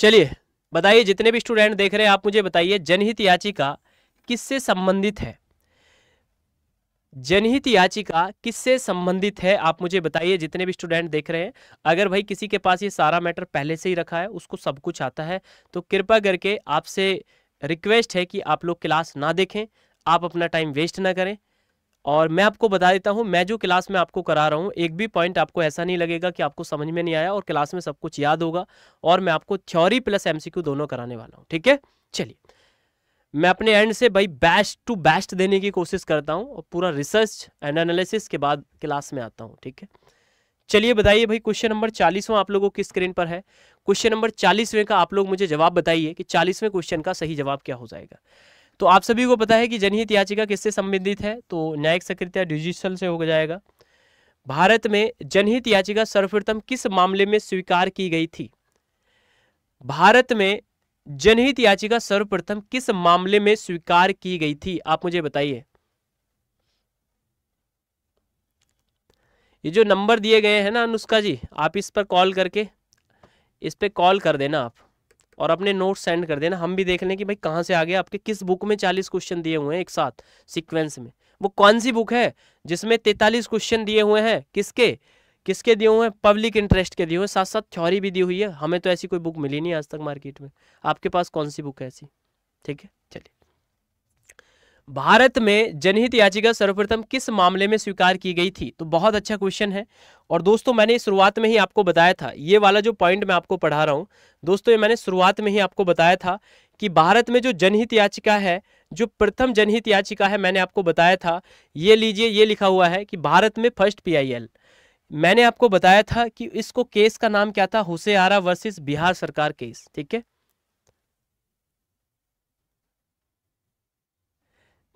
चलिए बताइए जितने भी स्टूडेंट देख रहे हैं आप मुझे बताइए जनहित याचिका किससे संबंधित है जनहित याचिका किससे संबंधित है आप मुझे बताइए जितने भी स्टूडेंट देख रहे हैं अगर भाई किसी के पास ये सारा मैटर पहले से ही रखा है उसको सब कुछ आता है तो कृपा करके आपसे रिक्वेस्ट है कि आप लोग क्लास ना देखें आप अपना टाइम वेस्ट ना करें और मैं आपको बता देता हूँ मैं जो क्लास में आपको करा रहा हूँ एक भी पॉइंट आपको ऐसा नहीं लगेगा कि आपको समझ में नहीं आया और क्लास में सब कुछ याद होगा और मैं आपको थ्योरी प्लस एमसीक्यू दोनों कराने वाला हूँ ठीक है चलिए मैं अपने एंड से भाई बेस्ट टू बेस्ट देने की कोशिश करता हूँ और पूरा रिसर्च एंड एनालिसिस के बाद क्लास में आता हूँ ठीक है चलिए बताइए भाई क्वेश्चन नंबर चालीसवा आप लोगों की स्क्रीन पर है क्वेश्चन नंबर चालीसवें का आप लोग मुझे जवाब बताइए कि चालीसवें क्वेश्चन का सही जवाब क्या हो जाएगा तो आप सभी को पता है कि जनहित याचिका किससे संबंधित है तो न्यायिक सक्रियता जुडिशल से हो जाएगा भारत में जनहित याचिका सर्वप्रथम किस मामले में स्वीकार की गई थी भारत में जनहित याचिका सर्वप्रथम किस मामले में स्वीकार की गई थी आप मुझे बताइए ये जो नंबर दिए गए हैं ना अनुष्का जी आप इस पर कॉल करके इस पर कॉल कर देना आप और अपने नोट सेंड कर देना हम भी देख लें कि भाई कहाँ से आ गया आपके किस बुक में चालीस क्वेश्चन दिए हुए हैं एक साथ सिक्वेंस में वो कौन सी बुक है जिसमें तैतालीस क्वेश्चन दिए हुए हैं किसके किसके दिए हुए हैं पब्लिक इंटरेस्ट के दिए हुए साथ साथ थ्योरी भी दी हुई है हमें तो ऐसी कोई बुक मिली नहीं आज तक मार्केट में आपके पास कौन सी बुक है ऐसी ठीक है भारत में जनहित याचिका सर्वप्रथम किस मामले में स्वीकार की गई थी तो बहुत अच्छा क्वेश्चन है और दोस्तों मैंने शुरुआत में ही आपको बताया था ये वाला जो पॉइंट मैं आपको पढ़ा रहा हूँ दोस्तों ये मैंने शुरुआत में ही आपको बताया था कि भारत में जो जनहित याचिका है जो प्रथम जनहित याचिका है मैंने आपको बताया था ये लीजिए ये लिखा हुआ है कि भारत में फर्स्ट पी मैंने आपको बताया था कि इसको केस का नाम क्या था आरा वर्सेज बिहार सरकार केस ठीक है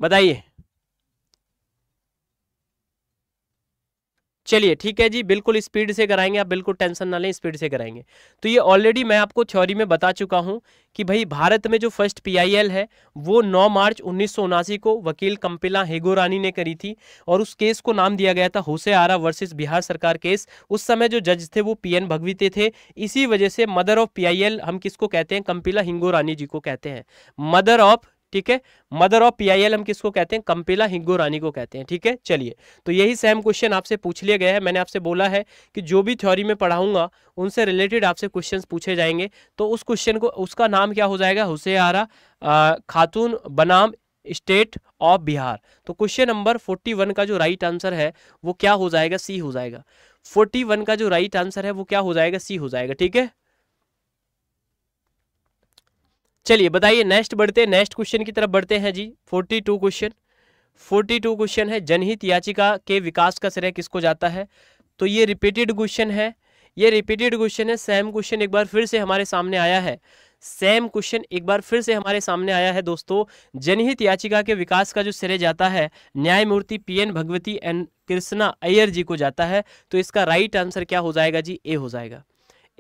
बताइए चलिए ठीक है जी बिल्कुल स्पीड से कराएंगे आप बिल्कुल टेंशन ना लें स्पीड से कराएंगे तो ये ऑलरेडी मैं आपको थ्योरी में बता चुका हूं कि भाई भारत में जो फर्स्ट पीआईएल है वो 9 मार्च उन्नीस को वकील कंपिला हेगोरानी ने करी थी और उस केस को नाम दिया गया था होसे आरा वर्सेस बिहार सरकार केस उस समय जो जज थे वो पी एन भगवीते थे इसी वजह से मदर ऑफ पी हम किसको कहते हैं कंपिला हिंगोरानी जी को कहते हैं मदर ऑफ ठीक है मदर ऑफ पीआईएल हम किसको कहते हैं कंपिला हिंगो रानी को कहते हैं ठीक है चलिए तो यही सेम क्वेश्चन आपसे पूछ लिया गया है मैंने आपसे बोला है कि जो भी थ्योरी में पढ़ाऊंगा उनसे रिलेटेड आपसे क्वेश्चन पूछे जाएंगे तो उस क्वेश्चन को उसका नाम क्या हो जाएगा हुसे आरा खातून बनाम स्टेट ऑफ बिहार तो क्वेश्चन नंबर फोर्टी वन का जो राइट आंसर है वो क्या हो जाएगा सी हो जाएगा फोर्टी वन का जो राइट आंसर है वो क्या हो जाएगा सी हो जाएगा ठीक है चलिए बताइए नेक्स्ट बढ़ते नेक्स्ट क्वेश्चन की तरफ बढ़ते हैं जी forty two question forty two question है जनहित याचिका के विकास का श्रेय किसको जाता है तो ये रिपीटेड क्वेश्चन है ये रिपीटेड क्वेश्चन है सेम क्वेश्चन एक बार फिर से हमारे सामने आया है सेम क्वेश्चन एक बार फिर से हमारे सामने आया है दोस्तों जनहित याचिका के विकास का जो श्रेय जाता है न्यायमूर्ति P N Bhagwati N Krishna Iyer ji को जाता है तो इसका राइट आंसर क्या हो जाएगा जी ए हो जाएगा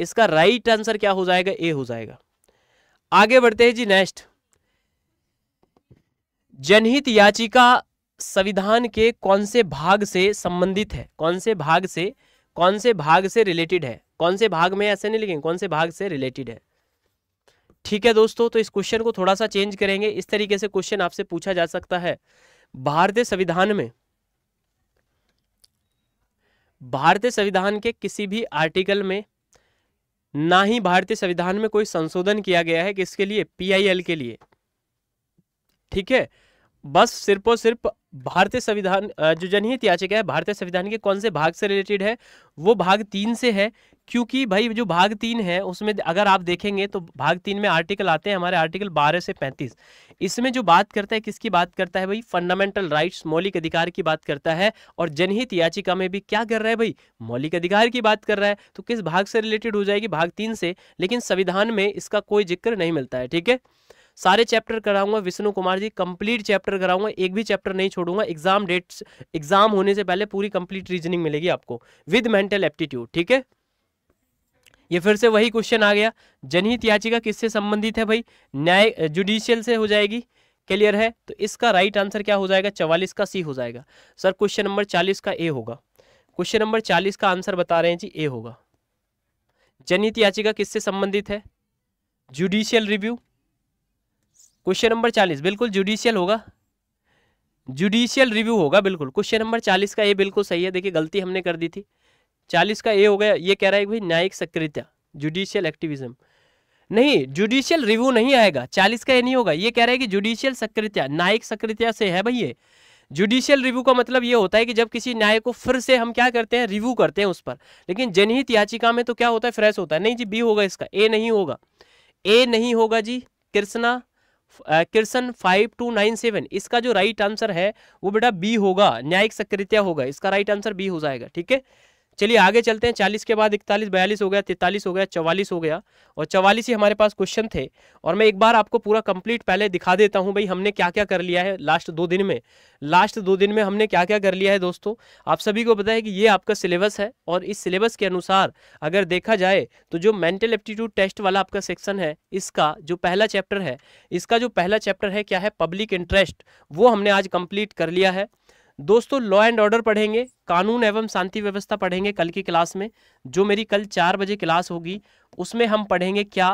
इसका राइट आंसर क्या हो जाएगा ए हो जाएगा आगे बढ़ते हैं जी नेक्स्ट जनहित याचिका संविधान के कौन से भाग से संबंधित है कौन से भाग से कौन से भाग से रिलेटेड है कौन से भाग में ऐसे नहीं लिखेंगे कौन से भाग से रिलेटेड है ठीक है दोस्तों तो इस क्वेश्चन को थोड़ा सा चेंज करेंगे इस तरीके से क्वेश्चन आपसे पूछा जा सकता है भारतीय संविधान में भारतीय संविधान के किसी भी आर्टिकल में ना ही भारतीय संविधान में कोई संशोधन किया गया है किसके लिए पीआईएल के लिए ठीक है बस सिर्फ और सिर्फ भारतीय संविधान जो जनहित याचिका है भारतीय संविधान के कौन से भाग से रिलेटेड है वो भाग तीन से है क्योंकि भाई जो भाग तीन है उसमें अगर आप देखेंगे तो भाग तीन में आर्टिकल आते हैं हमारे आर्टिकल बारह से पैंतीस इसमें जो बात करता है किसकी बात करता है भाई फंडामेंटल राइट्स मौलिक अधिकार की बात करता है और जनहित याचिका में भी क्या कर रहा है भाई मौलिक अधिकार की बात कर रहा है तो किस भाग से रिलेटेड हो जाएगी भाग तीन से लेकिन संविधान में इसका कोई जिक्र नहीं मिलता है ठीक है सारे चैप्टर कराऊंगा विष्णु कुमार जी कंप्लीट चैप्टर कराऊंगा एक भी चैप्टर नहीं छोड़ूंगा एग्जाम डेट एग्जाम होने से पहले पूरी कंप्लीट रीजनिंग मिलेगी आपको विद मेंटल एप्टीट्यूड ठीक है ये फिर से वही क्वेश्चन आ गया जनहित याचिका किससे संबंधित है भाई न्याय जुडिशियल से हो जाएगी क्लियर है तो इसका राइट आंसर क्या हो जाएगा चवालीस का सी हो जाएगा सर क्वेश्चन नंबर चालीस का ए होगा क्वेश्चन नंबर चालीस का आंसर बता रहे हैं जी ए होगा जनहित याचिका किससे संबंधित है जुडिशियल रिव्यू क्वेश्चन नंबर चालीस बिल्कुल जुडिशियल होगा जुडिशियल रिव्यू होगा बिल्कुल क्वेश्चन नंबर चालीस का ए बिल्कुल सही है देखिए गलती हमने कर दी थी चालीस का ए हो गया ये कह रहा है भाई न्यायिक सक्रियता जुडिशियल एक्टिविज्म नहीं जुडिशियल रिव्यू नहीं आएगा चालीस का ये नहीं होगा ये कह रहा है कि जुडिशियल सक्रियता न्यायिक सक्रियता से है भाई ये जुडिशियल रिव्यू का मतलब ये होता है कि जब किसी न्याय को फिर से हम क्या करते हैं रिव्यू करते हैं उस पर लेकिन जनहित याचिका में तो क्या होता है फ्रेश होता है नहीं जी बी होगा इसका ए नहीं होगा ए नहीं होगा जी कृष्णा किरसन फाइव टू नाइन सेवन इसका जो राइट आंसर है वो बेटा बी होगा न्यायिक सक्रियता होगा इसका राइट आंसर बी हो जाएगा ठीक है चलिए आगे चलते हैं चालीस के बाद इकतालीस बयालीस हो गया तैतालीस हो गया चवालीस हो गया और चवालीस ही हमारे पास क्वेश्चन थे और मैं एक बार आपको पूरा कंप्लीट पहले दिखा देता हूं भाई हमने क्या क्या कर लिया है लास्ट दो दिन में लास्ट दो दिन में हमने क्या क्या कर लिया है दोस्तों आप सभी को पता है कि ये आपका सिलेबस है और इस सिलेबस के अनुसार अगर देखा जाए तो जो मेंटल एप्टीट्यूड टेस्ट वाला आपका सेक्शन है इसका जो पहला चैप्टर है इसका जो पहला चैप्टर है क्या है पब्लिक इंटरेस्ट वो हमने आज कंप्लीट कर लिया है दोस्तों लॉ एंड ऑर्डर पढ़ेंगे कानून एवं शांति व्यवस्था पढ़ेंगे कल की क्लास में जो मेरी कल चार बजे क्लास होगी उसमें हम पढ़ेंगे क्या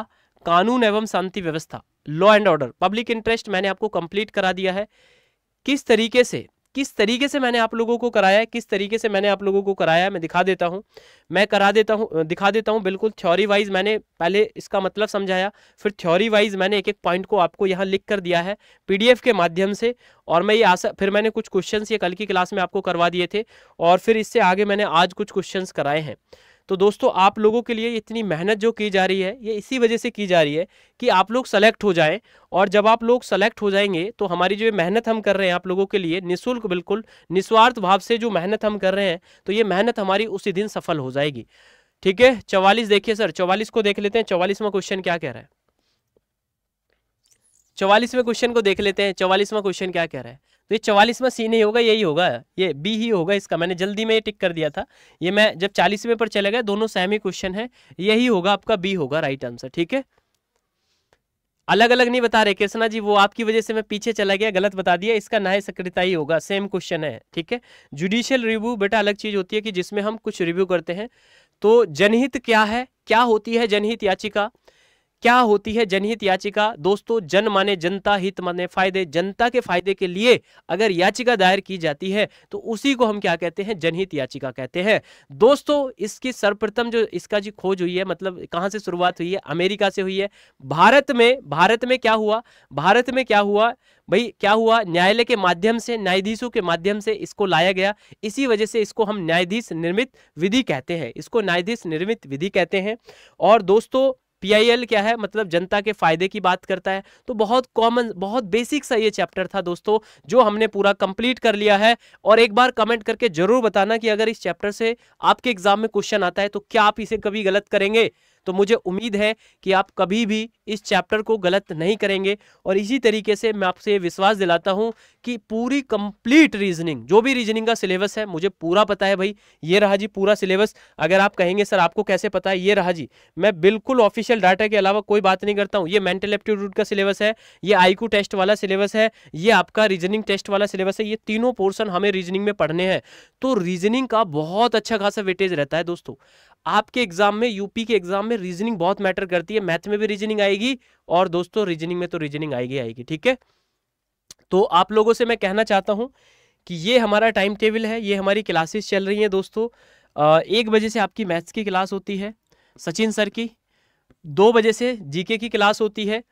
कानून एवं शांति व्यवस्था law and order public interest मैंने आपको कंप्लीट करा दिया है किस तरीके से किस तरीके से मैंने आप लोगों को कराया है किस तरीके से मैंने आप लोगों को कराया है मैं दिखा देता हूँ मैं करा देता हूँ दिखा देता हूँ बिल्कुल थ्योरी वाइज मैंने पहले इसका मतलब समझाया फिर थ्योरी वाइज मैंने एक एक पॉइंट को आपको यहाँ लिख कर दिया है पीडीएफ के माध्यम से और मैं ये आशा फिर मैंने कुछ क्वेश्चन ये कल की क्लास में आपको करवा दिए थे और फिर इससे आगे मैंने आज कुछ क्वेश्चन कराए हैं तो दोस्तों आप लोगों के लिए इतनी मेहनत जो की जा रही है ये इसी वजह से की जा रही है कि आप लोग सेलेक्ट हो जाएं और जब आप लोग सेलेक्ट हो जाएंगे तो हमारी जो मेहनत हम कर रहे हैं आप लोगों के लिए निःशुल्क बिल्कुल निस्वार्थ भाव से जो मेहनत हम कर रहे हैं तो ये मेहनत हमारी उसी दिन सफल हो जाएगी ठीक है चवालीस देखिए सर चवालीस को देख लेते हैं चवालीसवा क्वेश्चन क्या कह रहा है चवालीसवें क्वेश्चन को देख लेते हैं चवालीसवा क्वेश्चन क्या कह रहा है तो ये चवालीसवा सी नहीं होगा यही होगा ये बी ही होगा इसका मैंने जल्दी में ये टिक कर दिया था ये मैं जब चालीसवें पर चले गए दोनों सहमी क्वेश्चन है यही होगा आपका बी होगा राइट आंसर ठीक है अलग अलग नहीं बता रहे कृष्णा जी वो आपकी वजह से मैं पीछे चला गया गलत बता दिया इसका न्याय सक्रियता ही होगा सेम क्वेश्चन है ठीक है जुडिशियल रिव्यू बेटा अलग चीज होती है कि जिसमें हम कुछ रिव्यू करते हैं तो जनहित क्या है क्या होती है जनहित याचिका क्या होती है जनहित याचिका दोस्तों जन माने जनता हित माने फायदे जनता के फायदे के लिए अगर याचिका दायर की जाती है तो उसी को हम क्या कहते हैं जनहित याचिका कहते हैं दोस्तों इसकी सर्वप्रथम जो इसका जी खोज हुई है मतलब कहाँ से शुरुआत हुई है अमेरिका से हुई है भारत में भारत में क्या हुआ भारत में क्या हुआ भाई क्या हुआ न्यायालय के माध्यम से न्यायाधीशों के माध्यम से इसको लाया गया इसी वजह से इसको हम न्यायाधीश निर्मित विधि कहते हैं इसको न्यायाधीश निर्मित विधि कहते हैं और दोस्तों पीआईएल क्या है मतलब जनता के फायदे की बात करता है तो बहुत कॉमन बहुत बेसिक सा ये चैप्टर था दोस्तों जो हमने पूरा कंप्लीट कर लिया है और एक बार कमेंट करके जरूर बताना कि अगर इस चैप्टर से आपके एग्जाम में क्वेश्चन आता है तो क्या आप इसे कभी गलत करेंगे तो मुझे उम्मीद है कि आप कभी भी इस चैप्टर को गलत नहीं करेंगे और इसी तरीके से मैं आपसे विश्वास दिलाता हूँ कि पूरी कंप्लीट रीजनिंग जो भी रीजनिंग का सिलेबस है मुझे पूरा पता है भाई ये रहा जी पूरा सिलेबस अगर आप कहेंगे सर आपको कैसे पता है ये रहा जी मैं बिल्कुल ऑफिशियल डाटा के अलावा कोई बात नहीं करता हूँ ये मेंटल एप्टीट्यूड का सिलेबस है ये आईक्यू टेस्ट वाला सिलेबस है ये आपका रीजनिंग टेस्ट वाला सिलेबस है ये तीनों पोर्सन हमें रीजनिंग में पढ़ने हैं तो रीजनिंग का बहुत अच्छा खासा वेटेज रहता है दोस्तों आपके एग्जाम में यूपी के एग्जाम में रीजनिंग बहुत मैटर करती है मैथ में भी रीजनिंग आएगी और दोस्तों रीजनिंग में तो रीजनिंग आएगी आएगी ठीक है तो आप लोगों से मैं कहना चाहता हूँ कि ये हमारा टाइम टेबल है ये हमारी क्लासेस चल रही हैं दोस्तों एक बजे से आपकी मैथ्स की क्लास होती है सचिन सर की दो बजे से जीके की क्लास होती है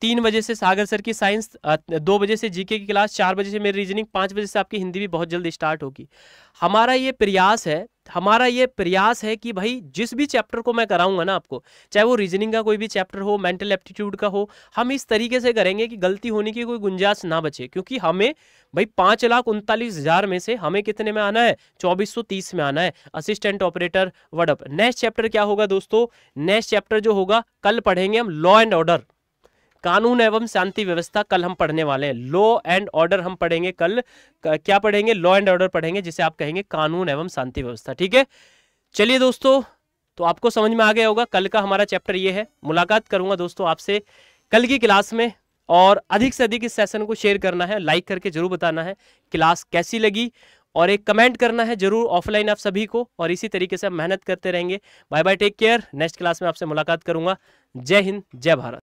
तीन बजे से सागर सर की साइंस दो बजे से जीके की क्लास चार बजे से मेरी रीजनिंग पाँच बजे से आपकी हिंदी भी बहुत जल्द स्टार्ट होगी हमारा ये प्रयास है हमारा ये प्रयास है कि भाई जिस भी चैप्टर को मैं कराऊंगा ना आपको चाहे वो रीजनिंग का कोई भी चैप्टर हो मेंटल एप्टीट्यूड का हो हम इस तरीके से करेंगे कि गलती होने की कोई गुंजाइश ना बचे क्योंकि हमें भाई पाँच लाख उनतालीस हज़ार में से हमें कितने में आना है चौबीस सौ तीस में आना है असिस्टेंट ऑपरेटर वर्डअप नेक्स्ट चैप्टर क्या होगा दोस्तों नेक्स्ट चैप्टर जो होगा कल पढ़ेंगे हम लॉ एंड ऑर्डर कानून एवं शांति व्यवस्था कल हम पढ़ने वाले हैं लॉ एंड ऑर्डर हम पढ़ेंगे कल क्या पढ़ेंगे लॉ एंड ऑर्डर पढ़ेंगे जिसे आप कहेंगे कानून एवं शांति व्यवस्था ठीक है चलिए दोस्तों तो आपको समझ में आ गया होगा कल का हमारा चैप्टर ये है मुलाकात करूंगा दोस्तों आपसे कल की क्लास में और अधिक से अधिक इस सेशन को शेयर करना है लाइक करके जरूर बताना है क्लास कैसी लगी और एक कमेंट करना है जरूर ऑफलाइन आप सभी को और इसी तरीके से मेहनत करते रहेंगे bye bye take care next class में आपसे मुलाकात करूंगा जय हिंद जय भारत